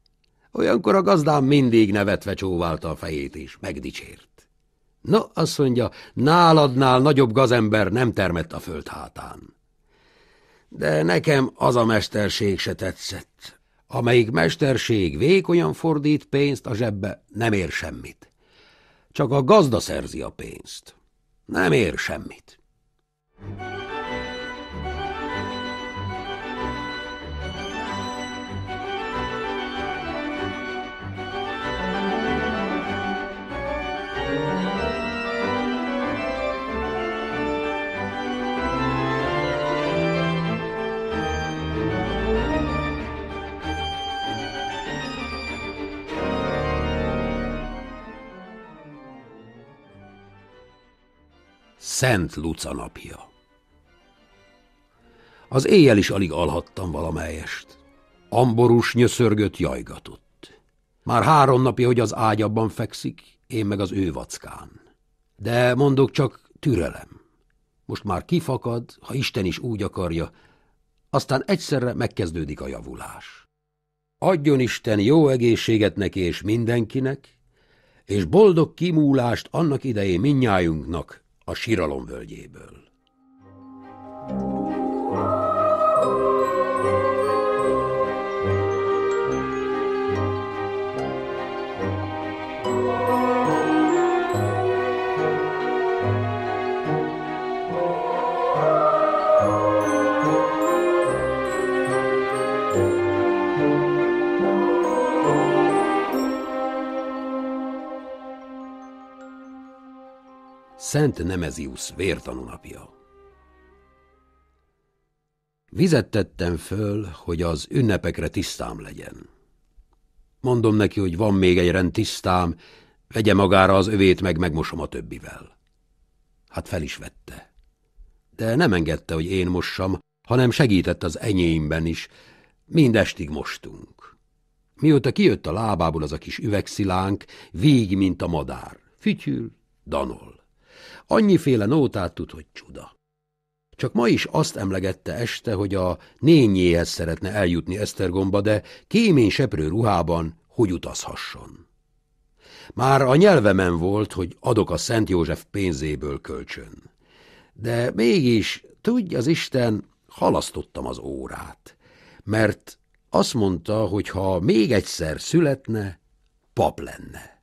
Olyankor a gazdám mindig nevetve csóválta a fejét és megdicsért. No, azt mondja, náladnál nagyobb gazember nem termett a föld hátán. De nekem az a mesterség se tetszett. Amelyik mesterség vékonyan fordít pénzt a zsebbe, nem ér semmit. Csak a gazda szerzi a pénzt. Nem ér semmit. Thank you. Szent Luca napja. Az éjjel is alig alhattam valamelyest. Amborús nyöszörgött, jajgatott. Már három napja, hogy az ágyabban fekszik, én meg az ő vackán. De mondok csak türelem. Most már kifakad, ha Isten is úgy akarja, aztán egyszerre megkezdődik a javulás. Adjon Isten jó egészséget neki és mindenkinek, és boldog kimúlást annak idején minnyájunknak, a Síralom völgyéből. thank you Szent Nemeziusz vértanúnapja. Vizet tettem föl, hogy az ünnepekre tisztám legyen. Mondom neki, hogy van még egy rend tisztám, vegye magára az övét, meg megmosom a többivel. Hát fel is vette. De nem engedte, hogy én mossam, hanem segített az enyémben is. Mind estig mostunk. Mióta kijött a lábából az a kis üvegszilánk, víg mint a madár. Fütyül, danol. Annyiféle nótát tud, hogy csuda. Csak ma is azt emlegette este, hogy a nényéhez szeretne eljutni Esztergomba, de kémény seprő ruhában hogy utazhasson. Már a nyelvemen volt, hogy adok a Szent József pénzéből kölcsön. De mégis, tudj az Isten, halasztottam az órát, mert azt mondta, hogy ha még egyszer születne, pap lenne.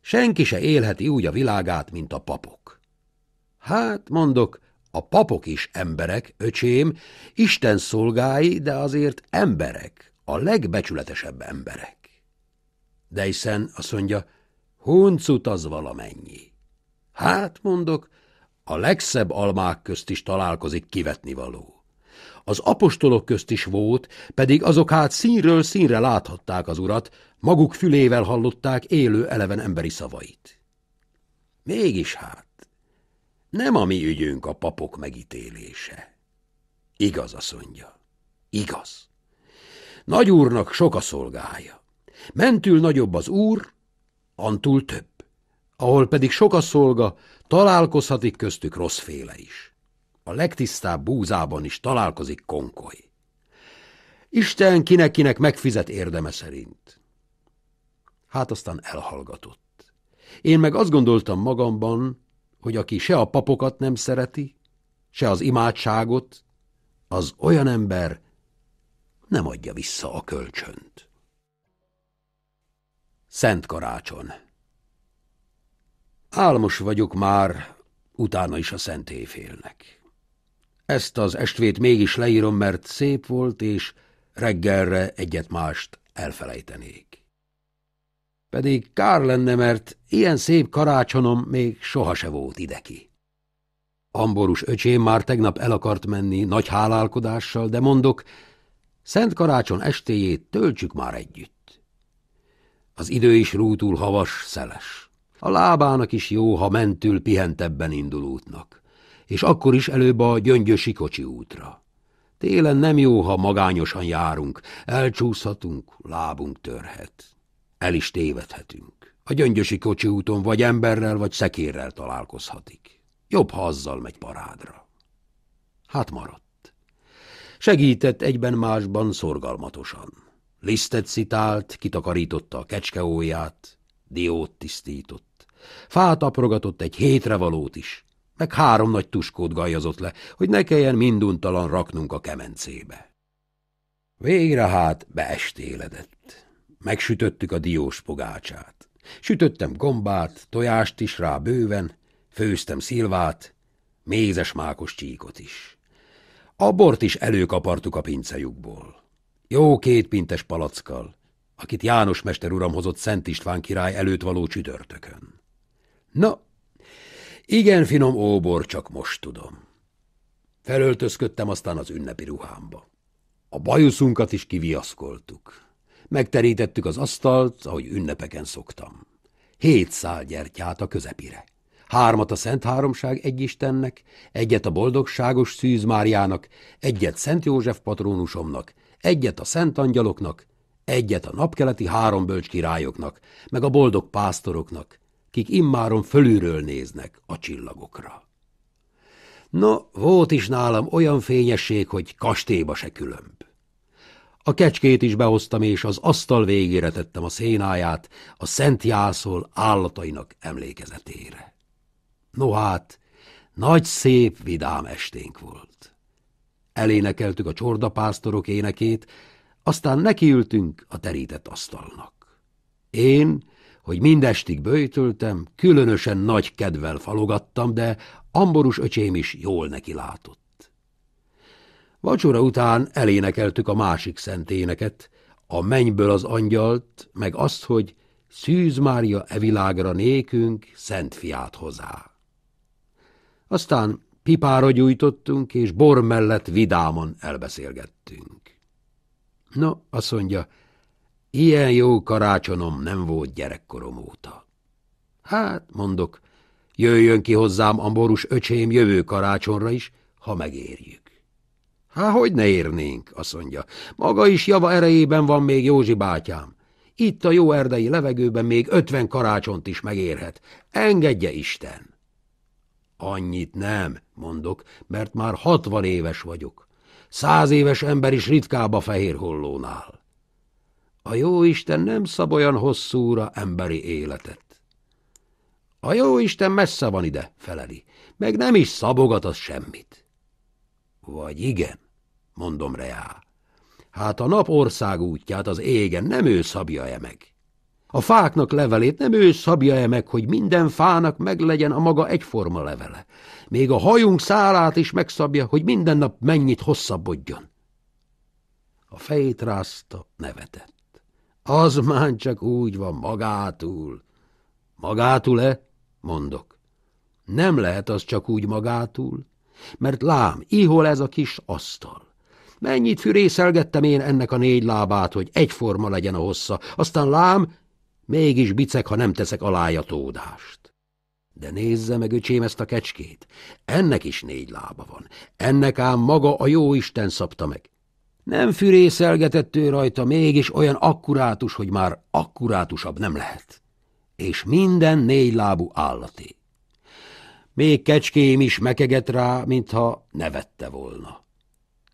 Senki se élheti úgy a világát, mint a papok. Hát, mondok, a papok is emberek, öcsém, Isten szolgái, de azért emberek, a legbecsületesebb emberek. De hiszen azt mondja, huncut az valamennyi. Hát, mondok, a legszebb almák közt is találkozik kivetni való. Az apostolok közt is volt, pedig azok hát színről színre láthatták az urat, maguk fülével hallották élő eleven emberi szavait. Mégis hát, nem a mi ügyünk a papok megítélése. Igaz, asszonyja, igaz. Nagy úrnak sok a szolgája. Mentül nagyobb az úr, antul több. Ahol pedig sok a szolga, találkozhatik köztük rosszféle is. A legtisztább búzában is találkozik konkoly. Isten kinek-kinek megfizet érdeme szerint. Hát aztán elhallgatott. Én meg azt gondoltam magamban, hogy aki se a papokat nem szereti, se az imádságot, az olyan ember nem adja vissza a kölcsönt. Szent karácson Álmos vagyok már, utána is a szent éjfélnek. Ezt az estvét mégis leírom, mert szép volt, és reggelre egyet mást elfelejtenék. Pedig kár lenne, mert ilyen szép karácsonom még soha se volt ideki. Amborus öcsém már tegnap el akart menni nagy hálálkodással, de mondok, Szent Karácson estéjét töltsük már együtt. Az idő is rútul havas, szeles. A lábának is jó, ha mentül pihentebben indul útnak, és akkor is előbb a gyöngyösi kocsi útra. Télen nem jó, ha magányosan járunk, elcsúszhatunk, lábunk törhet. El is tévedhetünk. A gyöngyösi kocsi úton vagy emberrel, vagy szekérrel találkozhatik. Jobb, ha azzal megy parádra. Hát maradt. Segített egyben másban szorgalmatosan. Lisztet szitált, kitakarította a kecskeóját, diót tisztított. Fát aprogatott egy hétre valót is, meg három nagy tuskót gajazott le, hogy ne kelljen minduntalan raknunk a kemencébe. Végre hát beestéledett. Megsütöttük a diós pogácsát. Sütöttem gombát, tojást is rá bőven, főztem szilvát, mézes mákos csíkot is. A bort is előkapartuk a pincejukból. Jó két pintes palackkal, akit János mester uram hozott Szent István király előtt való csütörtökön. Na, igen finom óbor, csak most tudom. Felöltözködtem aztán az ünnepi ruhámba. A bajuszunkat is kiviaszkoltuk. Megterítettük az asztalt, ahogy ünnepeken szoktam. Hét szál gyertyát a közepire. Hármat a Szent Háromság egyistennek, egyet a boldogságos Szűz Máriának, egyet Szent József patrónusomnak, egyet a Szent Angyaloknak, egyet a napkeleti három bölcs királyoknak, meg a boldog pásztoroknak, kik immáron fölülről néznek a csillagokra. No, volt is nálam olyan fényesség, hogy kastélyba se különb. A kecskét is behoztam, és az asztal végére tettem a szénáját a Szent Jászol állatainak emlékezetére. No hát, nagy szép, vidám esténk volt. Elénekeltük a csordapásztorok énekét, aztán nekiültünk a terített asztalnak. Én, hogy mindestig böjtöltem, különösen nagy kedvel falogattam, de Amborus öcsém is jól neki látott. Vacsora után elénekeltük a másik szenténeket, a mennyből az angyalt, meg azt, hogy Szűz Mária e világra nékünk, szent fiát hozzá. Aztán pipára gyújtottunk, és bor mellett vidáman elbeszélgettünk. Na, azt mondja, ilyen jó karácsonom nem volt gyerekkorom óta. Hát, mondok, jöjjön ki hozzám a borús öcsém jövő karácsonra is, ha megérjük. Há, hogy ne érnénk, azt mondja. Maga is java erejében van még Józsi bátyám. Itt a jó erdei levegőben még ötven karácsont is megérhet. Engedje Isten! Annyit nem, mondok, mert már hatvan éves vagyok. Száz éves ember is ritkább a fehér hollónál. A jó Isten nem szab olyan hosszúra emberi életet. A jó Isten messze van ide, feleli, meg nem is szabogat az semmit. Vagy igen? mondom reá. Hát a nap ország útját az égen nem ő szabja-e meg? A fáknak levelét nem ő szabja-e meg, hogy minden fának meglegyen a maga egyforma levele? Még a hajunk szárát is megszabja, hogy minden nap mennyit hosszabbodjon. A fejét rázta, nevetett. Az már csak úgy van magától. Magától-e? mondok. Nem lehet az csak úgy magától, mert lám, ihol ez a kis asztal. Mennyit fűrészelgettem én ennek a négy lábát, hogy egyforma legyen a hossza, aztán lám, mégis bicek, ha nem teszek alájatódást. De nézze meg, öcsém, ezt a kecskét. Ennek is négy lába van. Ennek ám maga a jó Isten szabta meg. Nem fűrészelgetett ő rajta, mégis olyan akkurátus, hogy már akkurátusabb nem lehet. És minden lábú állaté. Még kecském is mekeget rá, mintha nevette volna.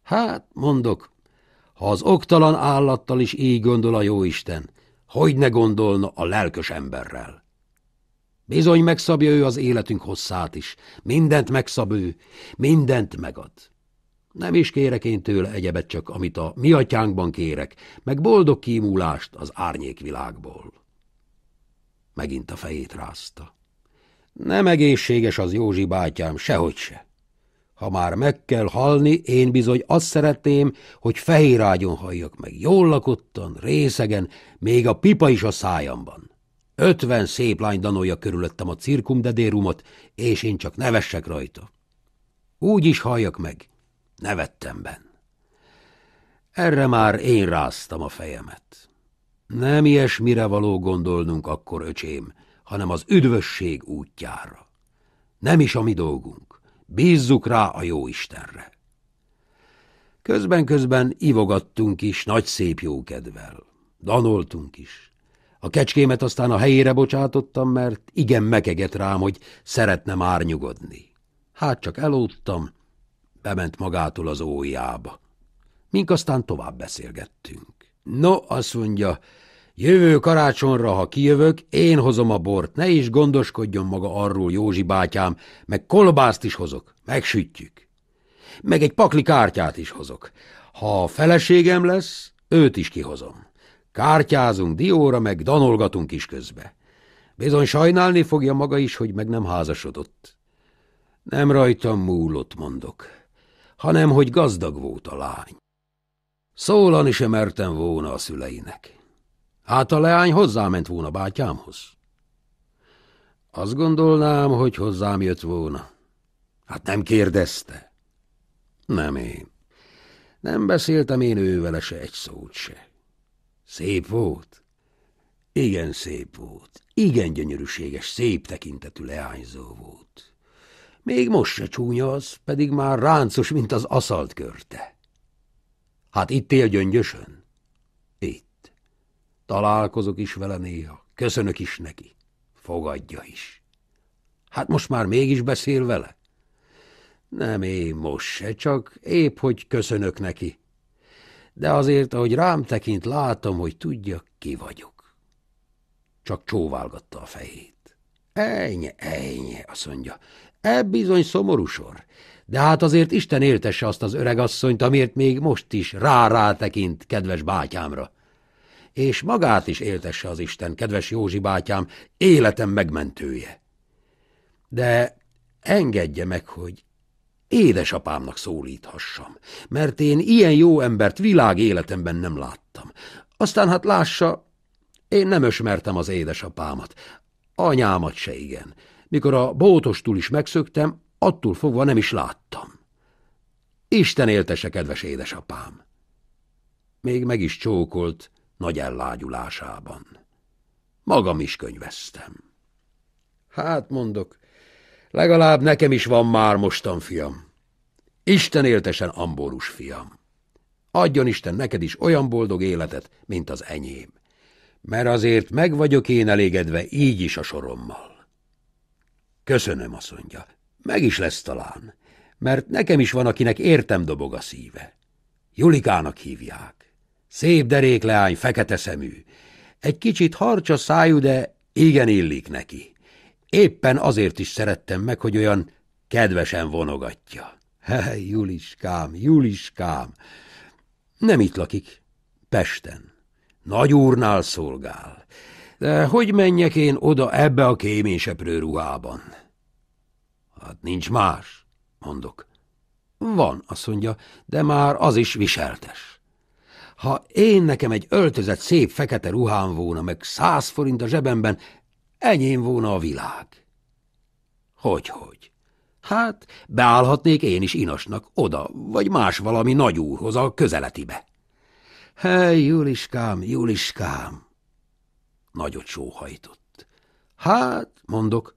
Hát, mondok, ha az oktalan állattal is így gondol a jóisten, hogy ne gondolna a lelkös emberrel? Bizony megszabja ő az életünk hosszát is, mindent megszab ő, mindent megad. Nem is kérek én tőle egyebet csak, amit a mi atyánkban kérek, meg boldog kímulást az árnyékvilágból. Megint a fejét rázta. Nem egészséges az Józsi bátyám, sehogy se. Ha már meg kell halni, én bizony azt szeretném, hogy fehér ágyon halljak meg, jól lakottan, részegen, még a pipa is a szájamban. Ötven szép lány danolja körülöttem a cirkumdedérumot, és én csak nevessek rajta. Úgy is halljak meg, nevettem ben. Erre már én ráztam a fejemet. Nem ilyesmire való gondolnunk akkor, öcsém, hanem az üdvösség útjára. Nem is a mi dolgunk. Bízzuk rá a jó Istenre. Közben-közben ivogattunk is nagy szép jókedvel. Danoltunk is. A kecskémet aztán a helyére bocsátottam, mert igen mekeget rám, hogy szeretne már nyugodni. Hát csak elódtam, bement magától az ójába. Mink aztán tovább beszélgettünk. No, azt mondja, Jövő karácsonra, ha kijövök, én hozom a bort, ne is gondoskodjon maga arról, Józsi bátyám, meg kolbászt is hozok, megsütjük. Meg egy pakli kártyát is hozok. Ha a feleségem lesz, őt is kihozom. Kártyázunk dióra, meg danolgatunk is közbe. Bizony sajnálni fogja maga is, hogy meg nem házasodott. Nem rajtam múlott, mondok, hanem hogy gazdag volt a lány. Szólani sem mertem volna a szüleinek. Hát a leány hozzáment volna bátyámhoz. Azt gondolnám, hogy hozzám jött volna. Hát nem kérdezte. Nem én. Nem beszéltem én ővele se egy szót se. Szép volt. Igen szép volt. Igen gyönyörűséges, szép tekintetű leányzó volt. Még most se csúnya az, pedig már ráncos, mint az aszalt körte. Hát itt él gyöngyösön. Találkozok is vele néha, köszönök is neki. Fogadja is. Hát most már mégis beszél vele? Nem én most se, csak épp, hogy köszönök neki. De azért, ahogy rám tekint, látom, hogy tudja, ki vagyok. Csak csóválgatta a fejét. Ejnye, ejnye, azt mondja, e bizony szomorú sor. De hát azért Isten éltesse azt az öregasszonyt, amiért még most is rá-rá tekint kedves bátyámra és magát is éltesse az Isten, kedves Józsi bátyám, életem megmentője. De engedje meg, hogy édesapámnak szólíthassam, mert én ilyen jó embert világ életemben nem láttam. Aztán hát lássa, én nem ösmertem az édesapámat, anyámat se igen. Mikor a bótostul is megszöktem, attól fogva nem is láttam. Isten éltese, kedves édesapám! Még meg is csókolt, nagy ellágyulásában. Magam is könyveztem. Hát, mondok, legalább nekem is van már mostan, fiam. Isten éltesen ambórus fiam. Adjon Isten neked is olyan boldog életet, mint az enyém. Mert azért meg vagyok én elégedve így is a sorommal. Köszönöm, azt mondja. Meg is lesz talán, mert nekem is van, akinek értem dobog a szíve. Julikának hívják. Szép derék leány, fekete szemű. Egy kicsit harcsa szájú, de igen illik neki. Éppen azért is szerettem meg, hogy olyan kedvesen vonogatja. He, Juliskám, Juliskám! Nem itt lakik, Pesten. Nagy úrnál szolgál. De hogy menjek én oda ebbe a kéményseprő ruhában? Hát nincs más, mondok. Van, azt mondja, de már az is viseltes. Ha én nekem egy öltözet szép fekete ruhám volna, meg száz forint a zsebemben, enyém volna a világ. Hogy-hogy? Hát, beállhatnék én is inasnak oda, vagy más valami úrhoz a közeletibe. Hely, Juliskám, Juliskám! Nagyot sóhajtott. Hát, mondok,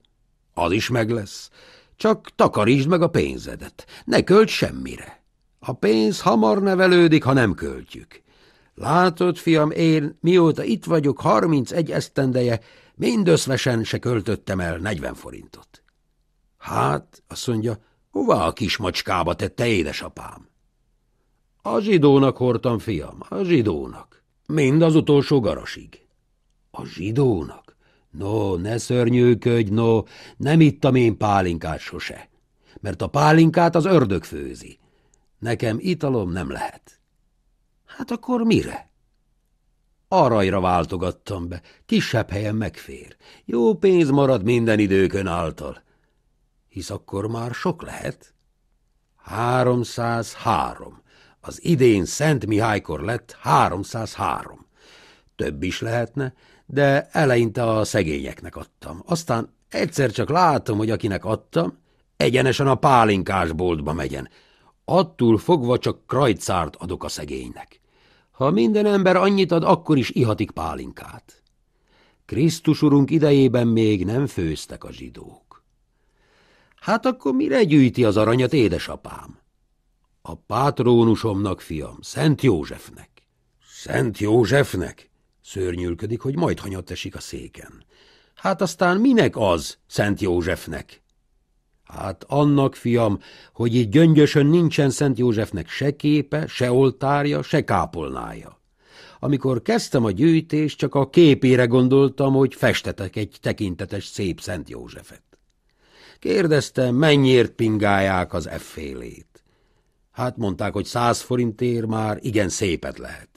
az is meg lesz. Csak takarítsd meg a pénzedet, ne költ semmire. A pénz hamar nevelődik, ha nem költjük. Látod, fiam, én, mióta itt vagyok, 31 esztendeje, mindösszesen se költöttem el 40 forintot. Hát, azt mondja, hova a kis macskába tette édesapám? A zsidónak hordtam, fiam, a zsidónak. Mind az utolsó garasig. A zsidónak? No, ne szörnyűködj, no, nem ittam én pálinkát sose, mert a pálinkát az ördög főzi. Nekem italom nem lehet. Hát akkor mire? Arajra váltogattam be, kisebb helyen megfér. Jó pénz marad minden időkön által. Hisz akkor már sok lehet. 303. Az idén Szent Mihálykor lett 303. Több is lehetne, de eleinte a szegényeknek adtam. Aztán egyszer csak látom, hogy akinek adtam, egyenesen a pálinkás boltba megyen. Attól fogva csak krajcárt adok a szegénynek. Ha minden ember annyit ad, akkor is ihatik pálinkát. Krisztus urunk idejében még nem főztek a zsidók. Hát akkor mire gyűjti az aranyat, édesapám? A pátrónusomnak, fiam, Szent Józsefnek. Szent Józsefnek? Szörnyülködik, hogy majd hanyat esik a széken. Hát aztán minek az Szent Józsefnek? Hát annak, fiam, hogy itt gyöngyösön nincsen Szent Józsefnek se képe, se oltárja, se kápolnája. Amikor kezdtem a gyűjtést, csak a képére gondoltam, hogy festetek egy tekintetes szép Szent Józsefet. Kérdeztem, mennyiért pingálják az effélét. Hát mondták, hogy száz forintért már igen szépet lehet.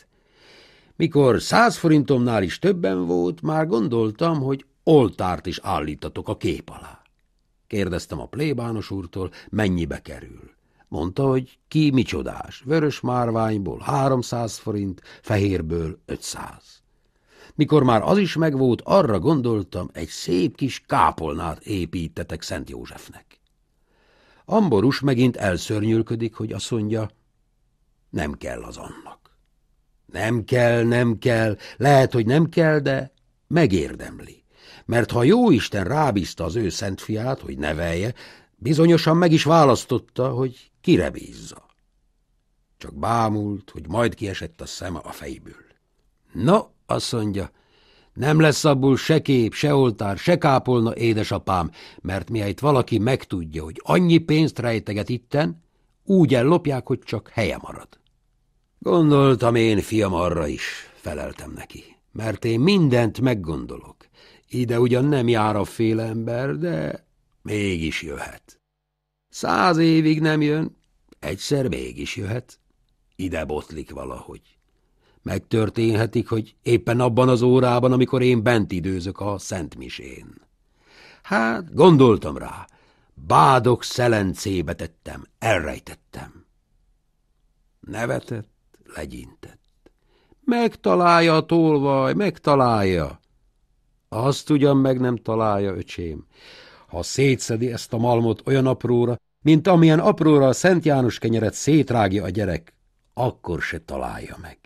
Mikor száz forintomnál is többen volt, már gondoltam, hogy oltárt is állítatok a kép alá. Kérdeztem a plébános úrtól, mennyibe kerül. Mondta, hogy ki micsodás, vörös márványból 300 forint, fehérből 500. Mikor már az is megvolt, arra gondoltam, egy szép kis kápolnát építetek Szent Józsefnek. Amborus megint elszörnyülködik, hogy azt mondja, nem kell az annak. Nem kell, nem kell, lehet, hogy nem kell, de megérdemli mert ha jó Isten rábízta az ő szent fiát, hogy nevelje, bizonyosan meg is választotta, hogy kire bízza. Csak bámult, hogy majd kiesett a szeme a fejből. Na, azt mondja, nem lesz abból se kép, se oltár, se kápolna, édesapám, mert mihelyt valaki megtudja, hogy annyi pénzt rejteget itten, úgy ellopják, hogy csak helye marad. Gondoltam én, fiam, arra is, feleltem neki, mert én mindent meggondolok. Ide ugyan nem jár a fél ember, de mégis jöhet. Száz évig nem jön, egyszer mégis jöhet. Ide botlik valahogy. Megtörténhetik, hogy éppen abban az órában, amikor én bent időzök a szentmisén. Hát, gondoltam rá. Bádok szelencébe tettem, elrejtettem. Nevetett, legyintett. Megtalálja a tolvaj, megtalálja. Azt ugyan meg nem találja, öcsém. Ha szétszedi ezt a malmot olyan apróra, mint amilyen apróra a Szent János kenyeret szétrágja a gyerek, akkor se találja meg.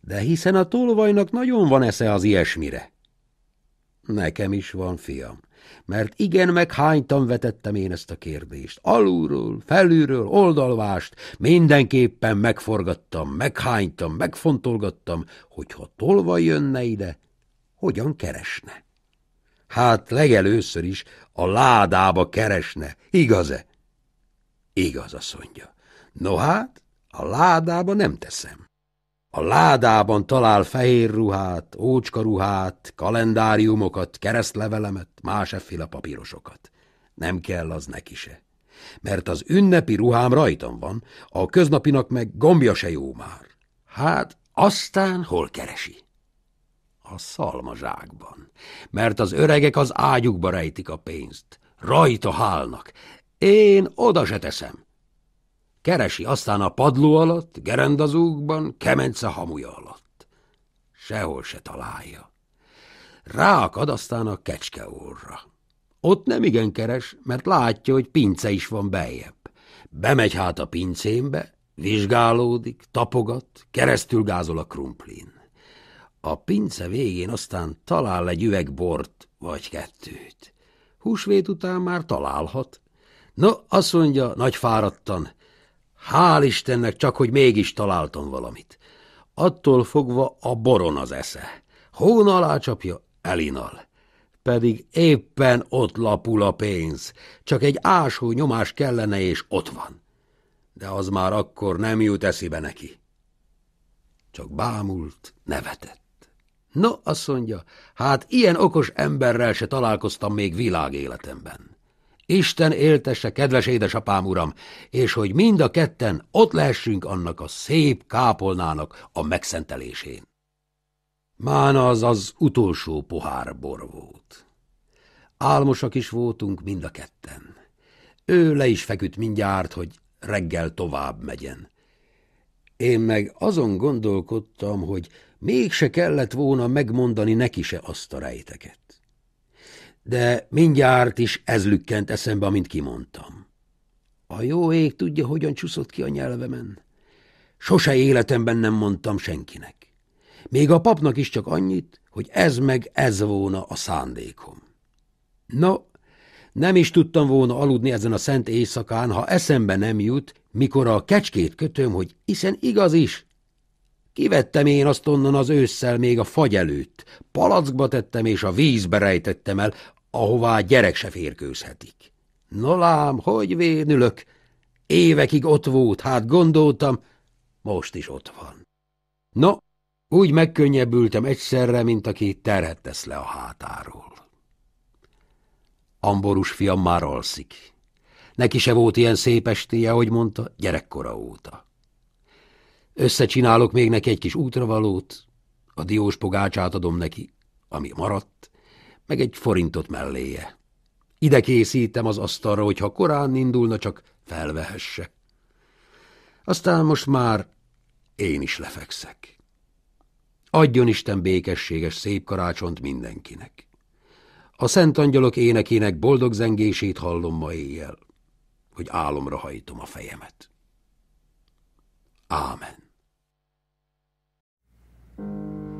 De hiszen a tolvajnak nagyon van esze az ilyesmire. Nekem is van, fiam, mert igen hánytan vetettem én ezt a kérdést. Alulról, felülről, oldalvást, mindenképpen megforgattam, meghánytam, megfontolgattam, hogyha tolvaj jönne ide, hogyan keresne? Hát legelőször is a ládába keresne, igaz-e? Igaz, azt mondja. No hát, a ládába nem teszem. A ládában talál fehér ruhát, ócska ruhát, kalendáriumokat, keresztlevelemet, más efféle papírosokat. Nem kell az neki se. Mert az ünnepi ruhám rajtam van, a köznapinak meg gombja se jó már. Hát aztán hol keresi? A szalmazsákban. Mert az öregek az ágyukba rejtik a pénzt. Rajta hálnak. Én oda se teszem. Keresi aztán a padló alatt, gerendazókban, kemence hamuja alatt. Sehol se találja. Ráakad aztán a orra. Ott nem igen keres, mert látja, hogy pince is van beljebb. Bemegy hát a pincémbe, vizsgálódik, tapogat, keresztül gázol a krumplin. A pince végén aztán talál egy üveg bort vagy kettőt. Húsvét után már találhat. No, azt mondja, nagy fáradtan, hál' Istennek csak, hogy mégis találtam valamit. Attól fogva a boron az esze. Hón alá csapja, elinal. Pedig éppen ott lapul a pénz, csak egy ásó nyomás kellene, és ott van. De az már akkor nem jut eszibe neki. Csak bámult, nevetett. No, azt mondja, hát ilyen okos emberrel se találkoztam még világéletemben. Isten éltesse, kedves édesapám uram, és hogy mind a ketten ott lehessünk annak a szép kápolnának a megszentelésén. Mána az az utolsó pohár bor volt. Álmosak is voltunk mind a ketten. Ő le is feküdt mindjárt, hogy reggel tovább megyen. Én meg azon gondolkodtam, hogy Mégse kellett volna megmondani neki se azt a rejteket. De mindjárt is ez lükkent eszembe, amint kimondtam. A jó ég tudja, hogyan csúszott ki a nyelvemen. Sose életemben nem mondtam senkinek. Még a papnak is csak annyit, hogy ez meg ez volna a szándékom. Na, nem is tudtam volna aludni ezen a szent éjszakán, ha eszembe nem jut, mikor a kecskét kötöm, hogy hiszen igaz is, Kivettem én azt onnan az ősszel még a fagy előtt, palackba tettem és a vízbe rejtettem el, ahová a gyerek se férkőzhetik. No lám, hogy vénülök! Évekig ott volt, hát gondoltam, most is ott van. No, úgy megkönnyebbültem egyszerre, mint aki terhet tesz le a hátáról. Amborus fiam már alszik. Neki se volt ilyen szép estéje, ahogy mondta, gyerekkora óta. Összecsinálok még neki egy kis útravalót, a diós pogácsát adom neki, ami maradt, meg egy forintot melléje. Ide készítem az asztalra, hogy ha korán indulna, csak felvehesse. Aztán most már én is lefekszek. Adjon Isten békességes szép karácsont mindenkinek. A szent angyalok énekének boldog zengését hallom ma éjjel, hogy álomra hajtom a fejemet. Ámen. Thank you.